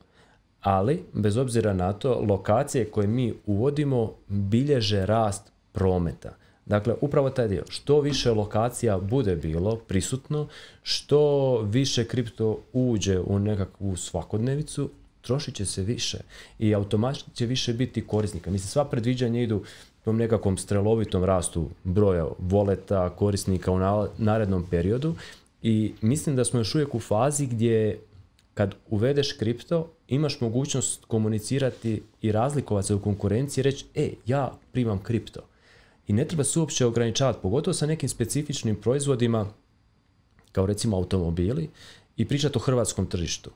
ali bez obzira na to, lokacije koje mi uvodimo bilježe rast prometa. Dakle, upravo taj dio. Što više lokacija bude bilo prisutno, što više kripto uđe u nekakvu svakodnevicu, trošit će se više i automatski će više biti korisnika. Mislim, sva predviđanja idu tom nekakvom strelovitom rastu broja voleta, korisnika u narednom periodu i mislim da smo još uvijek u fazi gdje kad uvedeš kripto, imaš mogućnost komunicirati i razlikovati se u konkurenciji i reći, e, ja primam kripto. I ne treba se uopće ograničavati, pogotovo sa nekim specifičnim proizvodima, kao recimo automobili, i pričati o hrvatskom tržištu.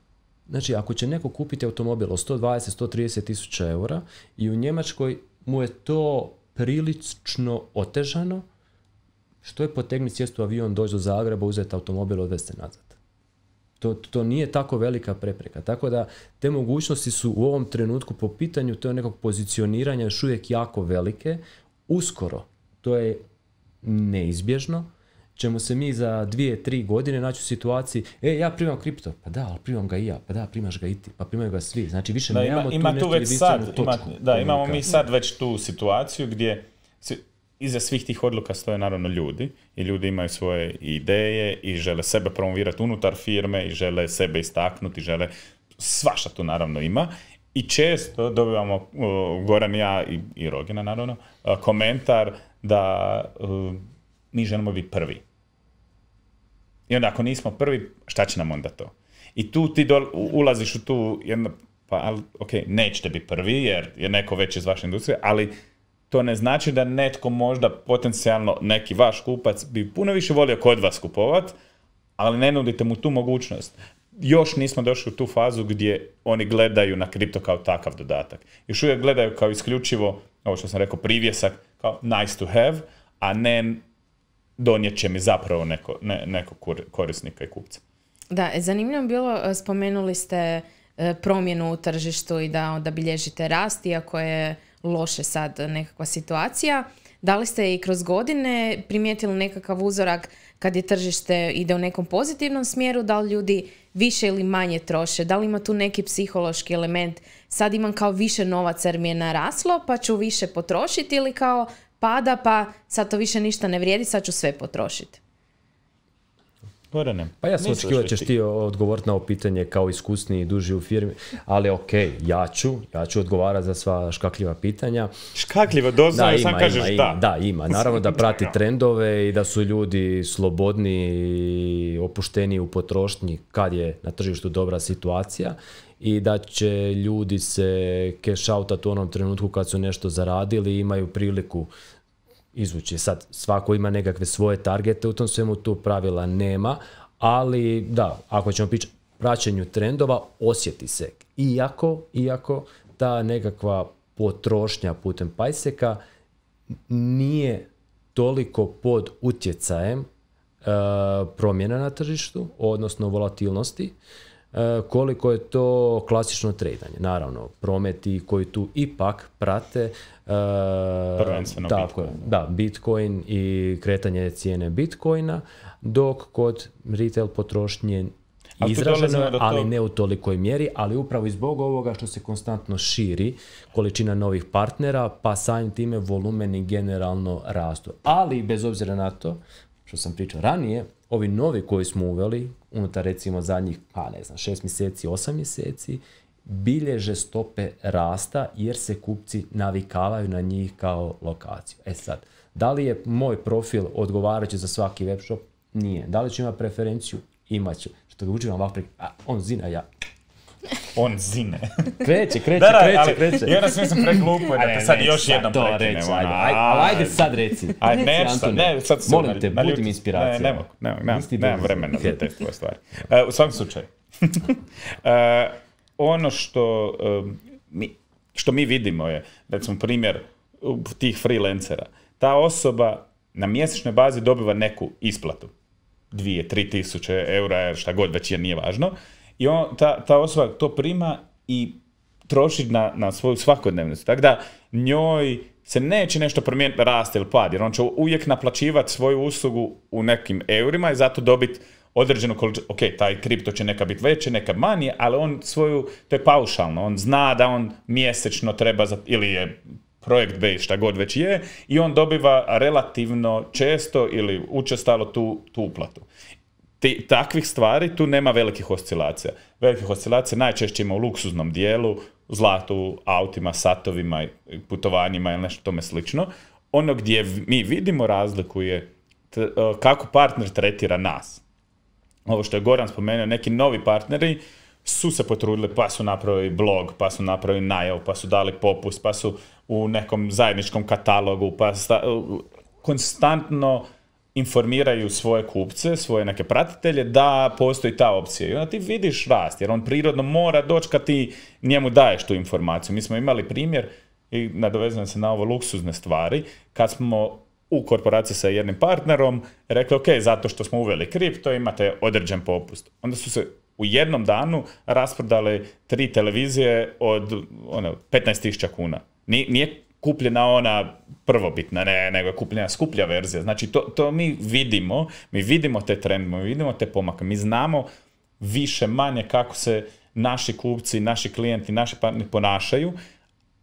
Znači, ako će neko kupiti automobil od 120-130 tisuća eura i u Njemačkoj mu je to prilično otežano, što je potegni u avion, doći do Zagreba, uzeti automobil, odvesti nazad. To, to nije tako velika prepreka. Tako da te mogućnosti su u ovom trenutku po pitanju to nekog pozicioniranja još uvijek jako velike uskoro, to je neizbježno, ćemo se mi za dvije, tri godine naći u situaciji, e, ja primam kripto, pa da, ali primam ga i ja, pa da, primaš ga i ti, pa primaju ga svi. Znači, više da, nemamo ima, tu, već sad, Da, imamo mi sad već tu situaciju gdje iza svih tih odluka stoje naravno ljudi i ljudi imaju svoje ideje i žele sebe promovirati unutar firme i žele sebe istaknuti, žele svašta tu naravno ima i često dobivamo, uh, Goran i ja i, i Rogina naravno, uh, komentar da uh, mi želimo biti prvi. I onda ako nismo prvi, šta će nam onda to? I tu ti ulaziš u tu jedno, pa ok, nećete biti prvi jer je neko već iz vaše industrije, ali to ne znači da netko možda potencijalno, neki vaš kupac bi puno više volio kod vas kupovat, ali ne nudite mu tu mogućnost još nismo došli u tu fazu gdje oni gledaju na kripto kao takav dodatak. Još uvijek gledaju kao isključivo, ovo što sam rekao, privjesak, kao nice to have, a ne donijet će mi zapravo neko, neko korisnika i kupca. Da, zanimljivo bilo, e, spomenuli ste e, promjenu u tržištu i da onda bilježite rast, iako je loše sad nekakva situacija. Da li ste i kroz godine primijetili nekakav uzorak kad je tržište ide u nekom pozitivnom smjeru, da li ljudi više ili manje troše, da li ima tu neki psihološki element, sad imam kao više novaca jer mi je naraslo pa ću više potrošiti ili kao pada pa sad to više ništa ne vrijedi, sad ću sve potrošiti? Pa ja sam očekivao da ćeš ti odgovoriti na ovo pitanje kao iskusniji i duži u firmi, ali ok, ja ću, ja ću odgovarati za sva škakljiva pitanja. Škakljiva, doznaju, sam kažeš da. Da, ima. (laughs) Naravno da prati trendove i da su ljudi slobodni i opušteni u potrošnji kad je na tržištu dobra situacija i da će ljudi se cash outat u onom trenutku kad su nešto zaradili i imaju priliku izvući. Sad, svako ima nekakve svoje targete, u tom svemu tu pravila nema, ali da, ako ćemo pići praćenju trendova, osjeti se. Iako, iako ta nekakva potrošnja putem pajseka nije toliko pod utjecajem e, promjena na tržištu, odnosno volatilnosti, E, koliko je to klasično tradanje. Naravno, prometi koji tu ipak prate e, tako, Bitcoin. Da, Bitcoin i kretanje cijene Bitcoina, dok kod retail potrošnje izraženo je, ali ne u tolikoj mjeri, ali upravo i zbog ovoga što se konstantno širi količina novih partnera, pa samim time volumeni generalno rastu. Ali bez obzira na to, što sam pričao ranije, Ovi novi koji smo uveli, unutar recimo zadnjih, pa ne znam, šest mjeseci, osam mjeseci, bilježe stope rasta jer se kupci navikavaju na njih kao lokaciju. E sad, da li je moj profil odgovarajući za svaki shop? Nije. Da li ću imati preferenciju? Imaću. Što ga vam ovako, on zina ja, on zine. kreće, kreće, da, da, kreće, ali, kreće. I onda se mislim preglupo je da te sad još jednom to prekinemo. Ono, ajde, ajde, ajde sad reci. Ajde, ne, Antone, ne, sad se... Molim te, budi mi inspiracija. Ne, ne mogu, ne, ne, nemam vremena za te tvoje stvari. E, u svakom slučaju, uh, (laughs) ono što, mi, što mi vidimo je, recimo primjer tih freelancera, ta osoba na mjesečnoj bazi dobiva neku isplatu, dvije, tri tisuće eura, šta god već je, nije važno, i on, ta, ta osoba to prima i troši na, na svoju svakodnevnicu. Tako da njoj se neće nešto promijeniti rast ili pad, jer on će uvijek naplaćivati svoju uslugu u nekim eurima i zato dobiti određenu količinu, ok, taj kripto će neka biti veće, neka manje, ali on svoju, to je paušalno, on zna da on mjesečno treba, za, ili je projekt based, šta god već je, i on dobiva relativno često ili učestalo tu, tu uplatu takvih stvari tu nema velikih oscilacija. Velikih oscilacija najčešće ima u luksuznom dijelu, zlatu, autima, satovima, putovanjima ili nešto tome slično. Ono gdje mi vidimo razliku je e, kako partner tretira nas. Ovo što je Goran spomenuo, neki novi partneri su se potrudili, pa su napravili blog, pa su napravili najav, pa su dali popust, pa su u nekom zajedničkom katalogu, pa konstantno informiraju svoje kupce, svoje neke pratitelje da postoji ta opcija. I onda ti vidiš rast, jer on prirodno mora doći kad ti njemu daješ tu informaciju. Mi smo imali primjer, i nadovezujem se na ovo luksuzne stvari, kad smo u korporaciji sa jednim partnerom rekli, ok, zato što smo uveli kripto, imate određen popust. Onda su se u jednom danu rasprodale tri televizije od ono, 15.000 kuna. Nije, nije kupljena ona prvobitna, ne, nego je kupljena skuplja verzija. Znači, to, to mi vidimo, mi vidimo te trendove, mi vidimo te pomake, mi znamo više manje kako se naši kupci, naši klijenti, naši partneri ponašaju,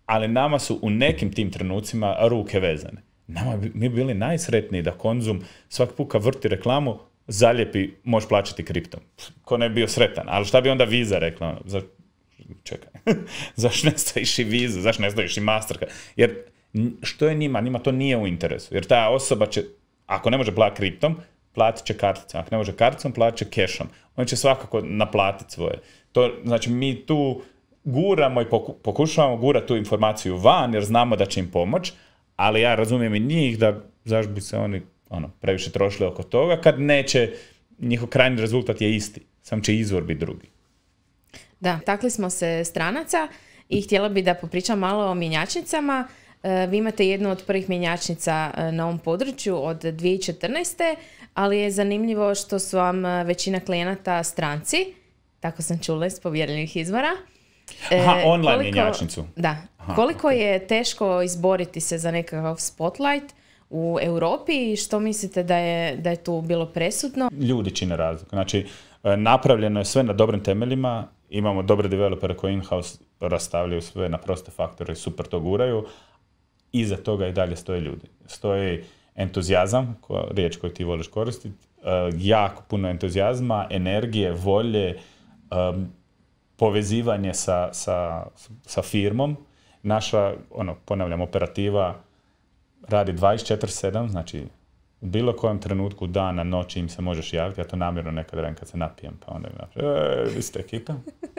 ali nama su u nekim tim trenucima ruke vezane. Nama bi, mi bili najsretniji da Konzum svak puka vrti reklamu, zalijepi, možeš plaćati kriptom. Ko ne bi bio sretan, ali šta bi onda viza rekla? čekaj, (laughs) zašto ne staviš i vizu, zašto ne staviš i masterka? Jer što je njima? Njima to nije u interesu. Jer ta osoba će, ako ne može platiti kriptom, platit će karticom. Ako ne može karticom, platit će kešom. On će svakako naplatiti svoje. To, znači, mi tu guramo i pokušavamo gurati tu informaciju van, jer znamo da će im pomoć, ali ja razumijem i njih da zašto bi se oni ono, previše trošili oko toga, kad neće, njihov krajnji rezultat je isti, sam će izvor biti drugi. Da, takli smo se stranaca i htjela bi da popričam malo o mjenjačnicama. E, vi imate jednu od prvih mjenjačnica e, na ovom području od 2014. Ali je zanimljivo što su vam e, većina klijenata stranci, tako sam čula iz povjerljivih izvora. Aha, online mjenjačnicu. Da. koliko je teško izboriti se za nekakav spotlight u Europi i što mislite da je, da je tu bilo presudno? Ljudi čine razliku. Znači, napravljeno je sve na dobrim temeljima, imamo dobre developere koji in-house rastavljaju sve na proste faktore i super to guraju, iza toga i dalje stoje ljudi. Stoje entuzijazam, riječ koju ti voliš koristiti, e, jako puno entuzijazma, energije, volje, e, povezivanje sa, firmom. Naša, ono, ponavljam, operativa radi 24-7, znači u bilo kojem trenutku dana, noći im se možeš javiti, ja to namjerno nekad radim kad se napijem, pa onda im napijem. E, vi ste ekipa,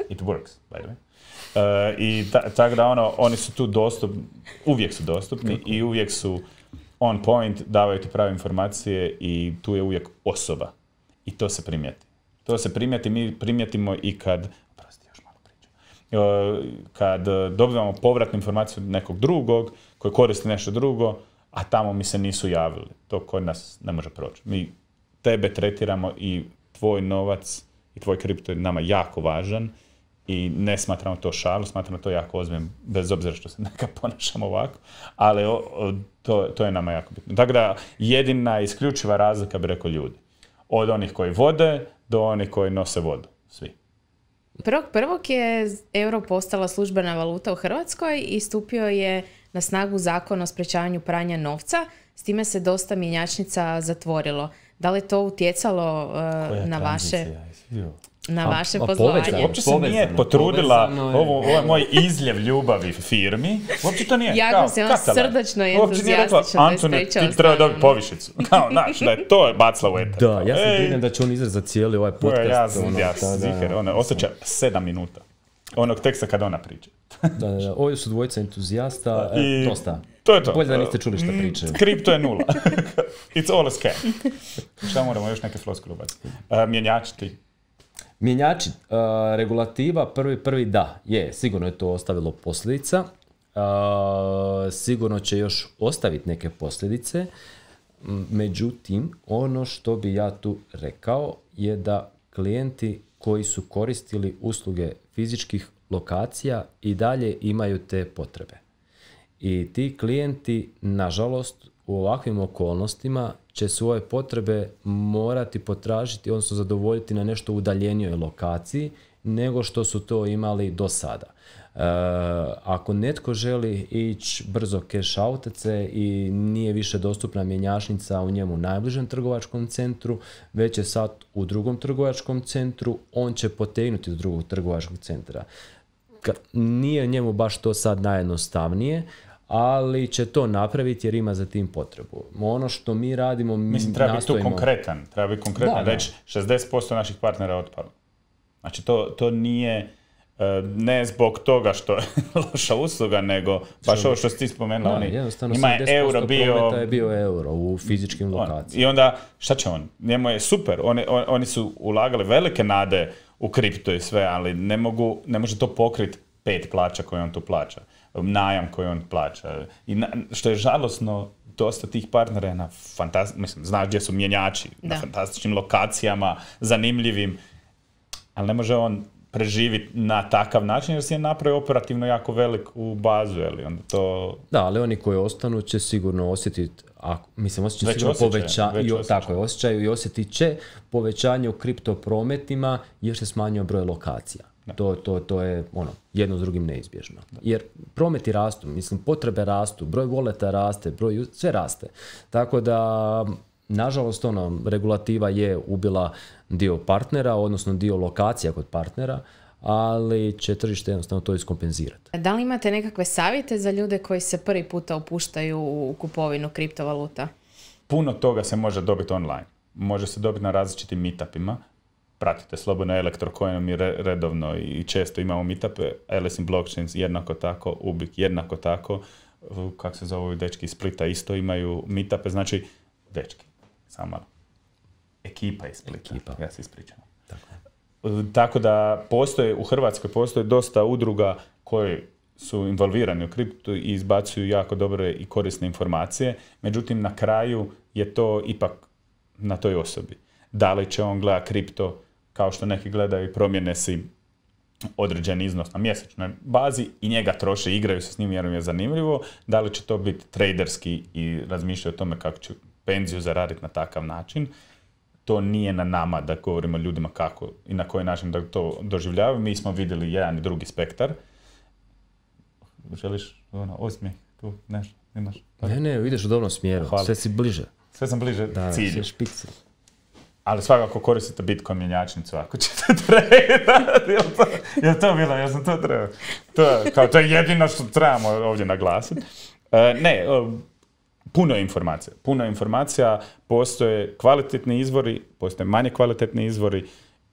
it works, by the way. E, I tako da ono, oni su tu dostupni, uvijek su dostupni i uvijek su on point, davaju ti prave informacije i tu je uvijek osoba. I to se primijeti. To se primijeti, mi primijetimo i kad, prosti, još malo pričam. E, kad dobivamo povratnu informaciju nekog drugog koji koristi nešto drugo, a tamo mi se nisu javili. To kod nas ne može proći. Mi tebe tretiramo i tvoj novac i tvoj kripto je nama jako važan i ne smatramo to šalu, smatramo to jako ozbiljno, bez obzira što se (laughs) neka ponašamo ovako, ali to, to je nama jako bitno. Tako da jedina isključiva razlika bi rekao ljudi. Od onih koji vode do onih koji nose vodu. Svi. Prvog prvog je euro postala službena valuta u Hrvatskoj i stupio je na snagu zakona o sprečavanju pranja novca, s time se dosta mjenjačnica zatvorilo. Da li to utjecalo e, na vaše... Na vaše a, poslovanje. Uopće se nije potrudila ovo, ovo, moj izljev ljubavi firmi. Uopće to nije. Jako se ona srdačno entuzijastično Antone, ti treba dobiti povišicu. Kao, znaš, da je to je (laughs) bacila u etar. Da, ja se vidim da će on izrezati cijeli ovaj podcast. Ono, ja ja sam, ziher, ona, ostaće ono, sedam minuta onog teksta kada ona priča. (laughs) da, da, da. Ovdje su dvojica entuzijasta, e, I... dosta. To je to. Bolje da niste čuli što mm, pričaju. (laughs) Kripto je nula. (laughs) It's all a scam. šta moramo još neke floskule ubaciti? E, mjenjači ti. Mjenjači, e, regulativa prvi, prvi da, je, sigurno je to ostavilo posljedica. sigurno će još ostaviti neke posljedice. Međutim, ono što bi ja tu rekao je da klijenti koji su koristili usluge fizičkih lokacija i dalje imaju te potrebe. I ti klijenti, nažalost, u ovakvim okolnostima će svoje potrebe morati potražiti, odnosno zadovoljiti na nešto udaljenijoj lokaciji nego što su to imali do sada. Eh, ako netko želi ići brzo cash out i nije više dostupna mjenjačnica u njemu najbližem trgovačkom centru, već je sad u drugom trgovačkom centru, on će potegnuti do drugog trgovačkog centra. nije njemu baš to sad najjednostavnije, ali će to napraviti jer ima za tim potrebu. Ono što mi radimo, mi Mislim, treba biti tu konkretan, treba biti konkretan, reći 60% naših partnera otpalo. Znači, to nije E, ne zbog toga što je (laughs) loša usluga, nego baš ovo što si ti spomenuo, oni, ima je euro bio... je euro u fizičkim lokacijama. I onda, šta će on? Njemu je super, oni, su ulagali velike nade u kripto i sve, ali ne, može to pokriti pet plaća koje on tu plaća, najam koji on plaća. I što je žalosno, dosta tih partnera na fantastičnim, mislim, znaš gdje su mjenjači, na fantastičnim lokacijama, zanimljivim, ali ne može on preživiti na takav način jer se je napravio operativno jako veliku bazu, je Onda to... Da, ali oni koji ostanu će sigurno osjetiti ako, mislim, osjećaju i, tako je, osjećaju i osjetit će povećanje u kriptoprometima jer se smanjio broj lokacija. To, to, to je ono, jedno s drugim neizbježno. Jer prometi rastu, mislim, potrebe rastu, broj voleta raste, broj, sve raste. Tako da Nažalost, ono, regulativa je ubila dio partnera, odnosno dio lokacija kod partnera, ali će tržište jednostavno to iskompenzirati. Da li imate nekakve savjete za ljude koji se prvi puta opuštaju u kupovinu kriptovaluta? Puno toga se može dobiti online. Može se dobiti na različitim meetupima. Pratite slobodno elektrokoinom mi redovno i često imamo meetupe. LS in Blockchains jednako tako, Ubik jednako tako. Kako se zove dečki iz Splita isto imaju meetupe. Znači, dečki Samar. Ekipa iz Ekipa. Ja se ispričam. Tako. da postoje, u Hrvatskoj postoje dosta udruga koje su involvirani u kriptu i izbacuju jako dobre i korisne informacije. Međutim, na kraju je to ipak na toj osobi. Da li će on gleda kripto kao što neki gledaju promjene si određen iznos na mjesečnoj bazi i njega troše, igraju se s njim jer im je zanimljivo. Da li će to biti traderski i razmišljaju o tome kako će penziju zaraditi na takav način. To nije na nama da govorimo ljudima kako i na koji način da to doživljavaju. Mi smo vidjeli jedan i drugi spektar. Želiš ono, tu nešto? Imaš? Ne, ne, ideš u dobrom smjeru. Sve si bliže. Sve sam bliže da, cilju. ali svakako koristite Bitcoin mjenjačnicu ako ćete (laughs) trebati, Jel to, je to bilo? Jel sam to trebao? To, kao, to je jedino što trebamo ovdje naglasiti. E, ne, puno informacija. Puno informacija, postoje kvalitetni izvori, postoje manje kvalitetni izvori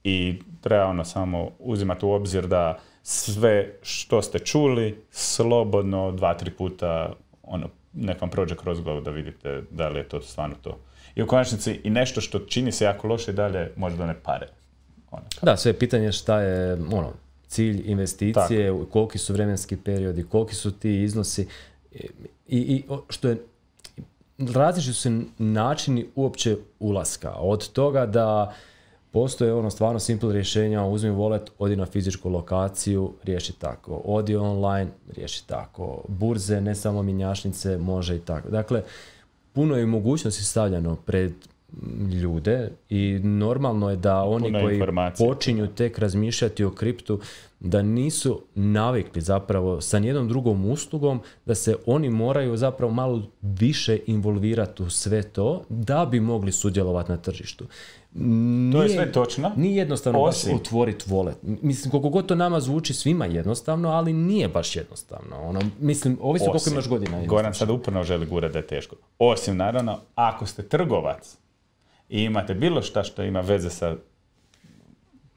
i treba ono samo uzimati u obzir da sve što ste čuli, slobodno dva, tri puta ono, nek vam prođe kroz glavu da vidite da li je to stvarno to. I u konačnici i nešto što čini se jako loše i dalje može da ne pare. Ono, da, sve je pitanje šta je ono, cilj investicije, koliki su vremenski periodi, koliki su ti iznosi i, i što je različiti su načini uopće ulaska. Od toga da postoje ono stvarno simple rješenja, uzmi wallet, odi na fizičku lokaciju, riješi tako. Odi online, riješi tako. Burze, ne samo minjašnice, može i tako. Dakle, puno je mogućnosti stavljeno pred ljude i normalno je da oni koji počinju tek razmišljati o kriptu da nisu navikli zapravo sa nijednom drugom uslugom da se oni moraju zapravo malo više involvirati u sve to da bi mogli sudjelovati na tržištu. Nije, to je sve točno. Nije jednostavno Osim. baš otvoriti volet. Mislim, koliko god to nama zvuči svima jednostavno, ali nije baš jednostavno. Ono, mislim, ovisno koliko imaš godina. Goran sad uporno želi gura da je teško. Osim, naravno, ako ste trgovac, i imate bilo šta što ima veze sa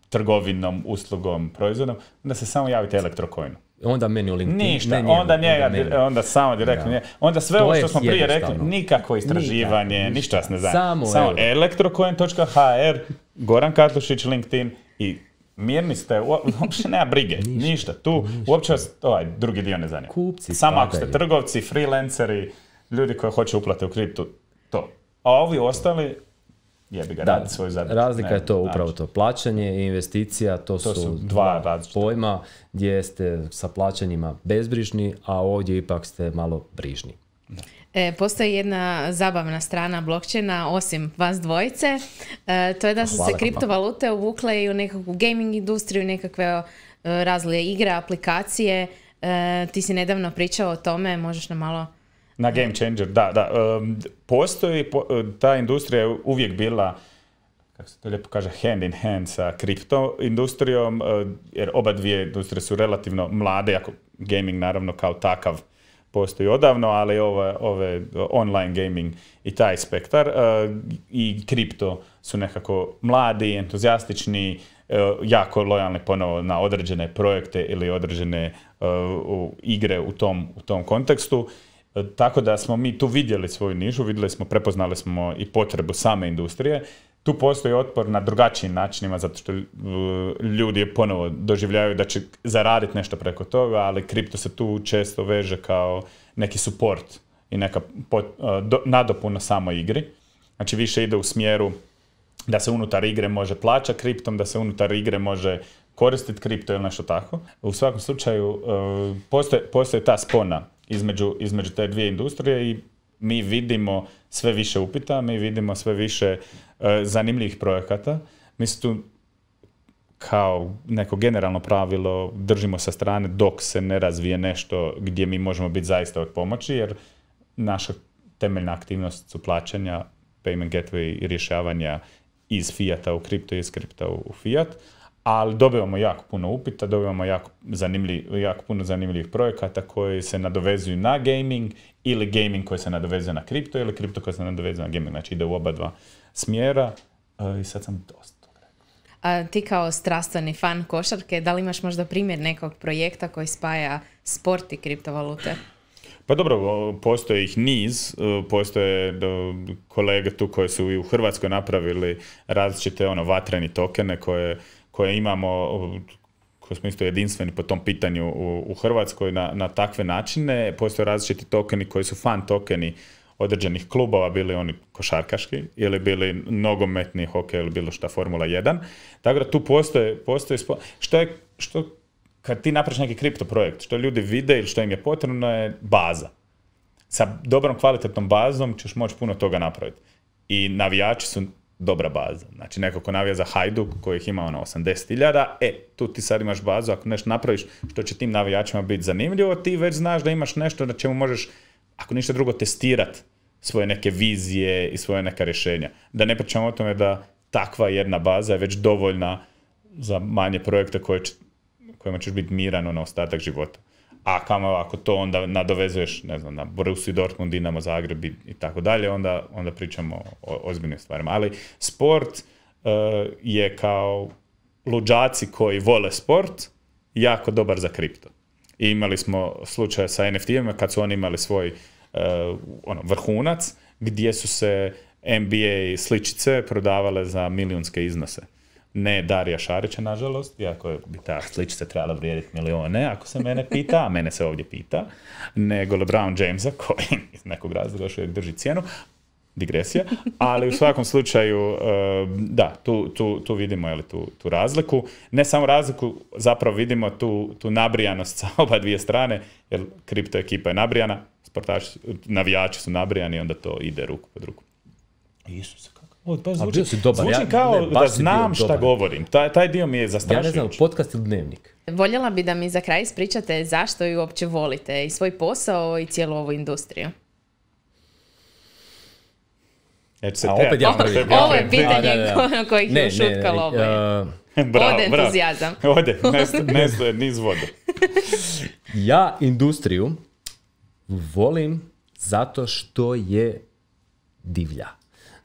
trgovinom, uslugom, proizvodom, onda se samo javite elektrokoinu. Onda meni u LinkedIn. Ništa, onda njega, onda, samo direktno Onda sve ovo što smo prije rekli, nikako istraživanje, ništa vas ne zanima. Samo, samo Goran Katlušić, LinkedIn i mirni ste, uopće nema brige, (laughs) ništa, tu, ništa. uopće vas ovaj drugi dio ne zanima. Kupci, Samo ako ste trgovci, freelanceri, ljudi koji hoće uplate u kriptu, to. A ovi ostali, da, Razlika je to znači. upravo to. Plaćanje i investicija, to, su dva pojma gdje ste sa plaćanjima bezbrižni, a ovdje ipak ste malo brižni. E, postoji jedna zabavna strana blokčena osim vas dvojice, e, to je da su se kriptovalute uvukle i u nekakvu gaming industriju, nekakve e, razlije igre, aplikacije. Ti si nedavno pričao o tome, možeš nam malo na game changer, da, da. Postoji, e, ta industrija je uvijek bila, kako se to lijepo kaže, hand in hand sa kripto industrijom, e, jer oba dvije industrije su relativno mlade, ako gaming naravno kao takav postoji odavno, ali ove, ove online gaming i taj spektar e, i kripto su nekako mladi, entuzijastični, jako lojalni ponovo na određene projekte ili određene igre u tom, u tom kontekstu E, tako da smo mi tu vidjeli svoju nižu, vidjeli smo, prepoznali smo i potrebu same industrije. Tu postoji otpor na drugačijim načinima, zato što e, ljudi ponovo doživljavaju da će zaraditi nešto preko toga, ali kripto se tu često veže kao neki suport i neka e, nadopuna samo igri. Znači više ide u smjeru da se unutar igre može plaća kriptom, da se unutar igre može koristiti kripto ili nešto tako. U svakom slučaju postoje ta spona između, između te dvije industrije i mi vidimo sve više upita, mi vidimo sve više e, zanimljivih projekata. Mi se tu kao neko generalno pravilo držimo sa strane dok se ne razvije nešto gdje mi možemo biti zaista od pomoći, jer naša temeljna aktivnost su plaćanja, payment gateway i rješavanja iz fijata u kripto i iz kripta u, fiat ali dobivamo jako puno upita, dobivamo jako, zanimljiv, jako puno zanimljivih projekata koji se nadovezuju na gaming ili gaming koji se nadovezuje na kripto ili kripto koji se nadovezuje na gaming. Znači ide u oba dva smjera e, i sad sam dosta. A ti kao strastveni fan košarke, da li imaš možda primjer nekog projekta koji spaja sport i kriptovalute? Pa dobro, postoje ih niz, e, postoje kolege tu koji su i u Hrvatskoj napravili različite ono vatreni tokene koje koje imamo, koji smo isto jedinstveni po tom pitanju u, Hrvatskoj na, na takve načine. Postoje različiti tokeni koji su fan tokeni određenih klubova, bili oni košarkaški ili bili nogometni hokej ili bilo šta Formula 1. Tako da tu postoje, postoje što je, što kad ti napraviš neki kripto projekt, što ljudi vide ili što im je potrebno je baza. Sa dobrom kvalitetnom bazom ćeš moći puno toga napraviti. I navijači su dobra baza. Znači neko ko navija za Hajduk kojih ima ono 80.000, e, tu ti sad imaš bazu, ako nešto napraviš što će tim navijačima biti zanimljivo, ti već znaš da imaš nešto na čemu možeš, ako ništa drugo, testirati svoje neke vizije i svoje neka rješenja. Da ne pričamo o tome da takva jedna baza je već dovoljna za manje projekte koje kojima ćeš biti miran na ono, ostatak života a kamo ako to onda nadovezuješ, ne znam, na Borussia Dortmund, Dinamo Zagreb i, tako dalje, onda, onda pričamo o ozbiljnim stvarima. Ali sport e, je kao luđaci koji vole sport jako dobar za kripto. I imali smo slučaje sa NFT-ima kad su oni imali svoj e, ono, vrhunac gdje su se NBA sličice prodavale za milijunske iznose ne Darija Šarića, nažalost, iako bi ta sličica trebala vrijediti milione, ako se mene pita, a mene se ovdje pita, nego LeBron Jamesa, koji iz nekog razloga još uvijek drži cijenu, digresija, ali u svakom slučaju, eh, da, tu, tu, tu vidimo jeli, tu, tu razliku. Ne samo razliku, zapravo vidimo tu, tu nabrijanost sa oba dvije strane, jer kripto ekipa je nabrijana, sportaši, navijači su nabrijani, onda to ide ruku pod ruku. Isuse o, pa zvuči, si dobar. Zvuči kao ja, ne, da znam šta dobar. govorim. Taj, taj dio mi je zastrašujući. Ja ne znam, podcast ili dnevnik? Voljela bi da mi za kraj ispričate zašto ju uopće volite i svoj posao i cijelu ovu industriju. E, se A opet ja Ovo je pitanje kojih je ušutkalo oboje. E, bravo, Ode entuzijazam. (laughs) Ode, ne (laughs) niz vode. (laughs) ja industriju volim zato što je divlja.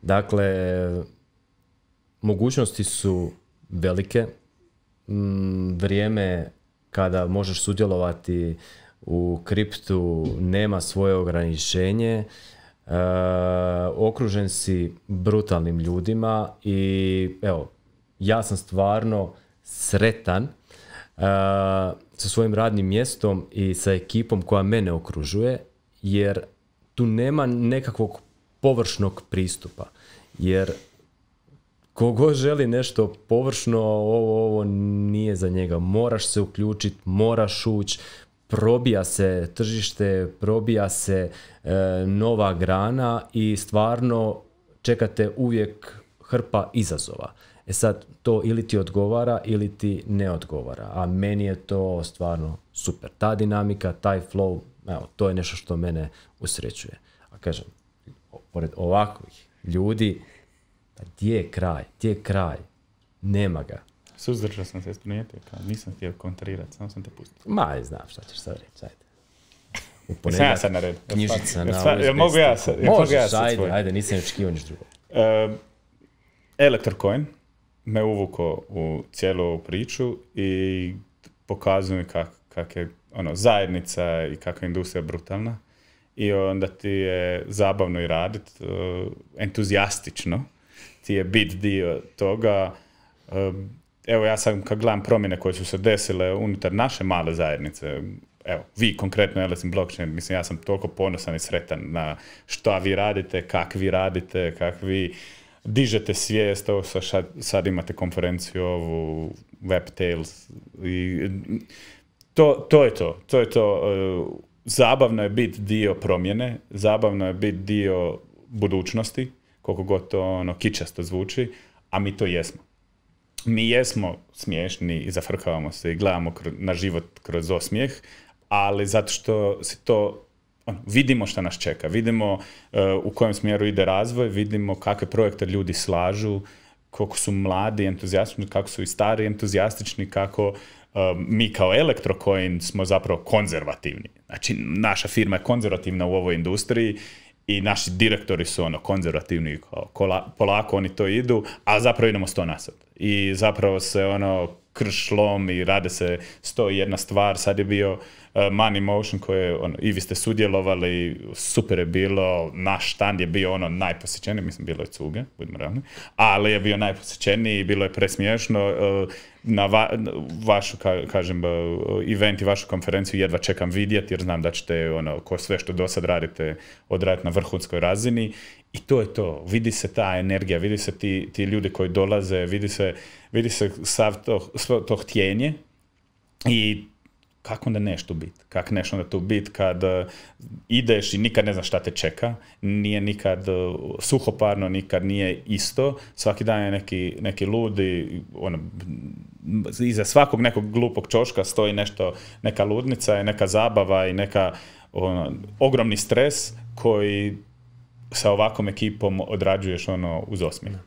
Dakle, mogućnosti su velike, mm, vrijeme kada možeš sudjelovati u kriptu nema svoje ograničenje, e, okružen si brutalnim ljudima i evo, ja sam stvarno sretan e, sa svojim radnim mjestom i sa ekipom koja mene okružuje, jer tu nema nekakvog površnog pristupa. Jer kogo želi nešto površno, ovo, ovo nije za njega. Moraš se uključiti, moraš ući, probija se tržište, probija se e, nova grana i stvarno čekate uvijek hrpa izazova. E sad, to ili ti odgovara ili ti ne odgovara, a meni je to stvarno super. Ta dinamika, taj flow, evo, to je nešto što mene usrećuje. A kažem, pored ovakvih ljudi, pa gdje je kraj, gdje je kraj, nema ga. Suzdržao sam se, nije nisam htio kontrirati, samo sam te pustio. Ma, znam šta ćeš sad reći, ajde. U ja sad na redu. Knjižica na ja mogu ja sad? Možeš, ja sad ajde, ajde, nisam očekivao niš drugo. Uh, Electrocoin me uvuko u cijelu ovu priču i pokazuje mi kak, kak je ono, zajednica i kakva industrija brutalna i onda ti je zabavno i radit, e, entuzijastično ti je bit dio toga. E, evo ja sam kad gledam promjene koje su se desile unutar naše male zajednice, evo, vi konkretno LSM Blockchain, mislim ja sam toliko ponosan i sretan na što vi radite, kak vi radite, kak vi dižete svijest, ovo sad, sad imate konferenciju ovu, Web Tales i to, to je to, to je to e, zabavno je biti dio promjene, zabavno je biti dio budućnosti, koliko god to ono, kičasto zvuči, a mi to jesmo. Mi jesmo smiješni i zafrkavamo se i gledamo na život kroz osmijeh, ali zato što se to ono, vidimo što nas čeka, vidimo e, u kojem smjeru ide razvoj, vidimo kakve projekte ljudi slažu, koliko su mladi entuzijastični, kako su i stari entuzijastični, kako mi kao Elektrocoin smo zapravo konzervativni. Znači, naša firma je konzervativna u ovoj industriji i naši direktori su ono konzervativni, polako oni to idu, a zapravo idemo sto nasad. I zapravo se ono kršlom i rade se sto jedna stvar, sad je bio uh, e, Money Motion koje ono, i vi ste sudjelovali, super je bilo, naš stand je bio ono najposjećeniji, mislim bilo je cuge, budemo realni. ali je bio najposjećeniji i bilo je presmiješno, e, na va, vašu, kažem, e, event i vašu konferenciju jedva čekam vidjeti jer znam da ćete ono, ko sve što do sad radite odraditi na vrhunskoj razini i to je to, vidi se ta energija, vidi se ti, ti ljudi koji dolaze, vidi se vidi se sav to, svo to htjenje i kako onda nešto bit? Kak nešto onda tu bit kad e, ideš i nikad ne znaš šta te čeka, nije nikad e, suhoparno, nikad nije isto, svaki dan je neki, neki ludi, ono, iza svakog nekog glupog čoška stoji nešto, neka ludnica i neka zabava i neka ono, ogromni stres koji sa ovakvom ekipom odrađuješ ono uz osmijeh.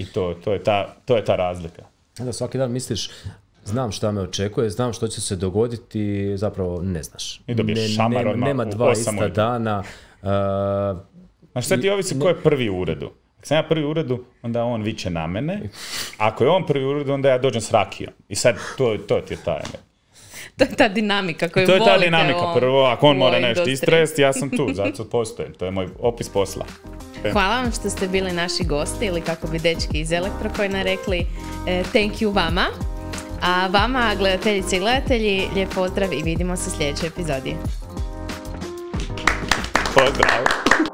I to, to, je ta, to je ta razlika. Da, svaki dan misliš, znam šta me očekuje, znam što će se dogoditi, zapravo ne znaš. I dobiješ ne, nema, nema dva ista dana. Uh, Znaš, sve ti ovisi tko ko je prvi u uredu. Ako sam ja prvi u uredu, onda on viće na mene. Ako je on prvi u uredu, onda ja dođem s rakijom. I sad, to, to ti je taj. To je ta dinamika koju To je ta dinamika. Prvo, ako on mora nešto istresti, ja sam tu, (laughs) zato postojem, To je moj opis posla. Hvala vam što ste bili naši gosti ili kako bi dečki iz Elektrokojna rekli e, thank you vama. A vama, gledateljice i gledatelji, lijep pozdrav i vidimo se u sljedećoj epizodi. Pozdrav!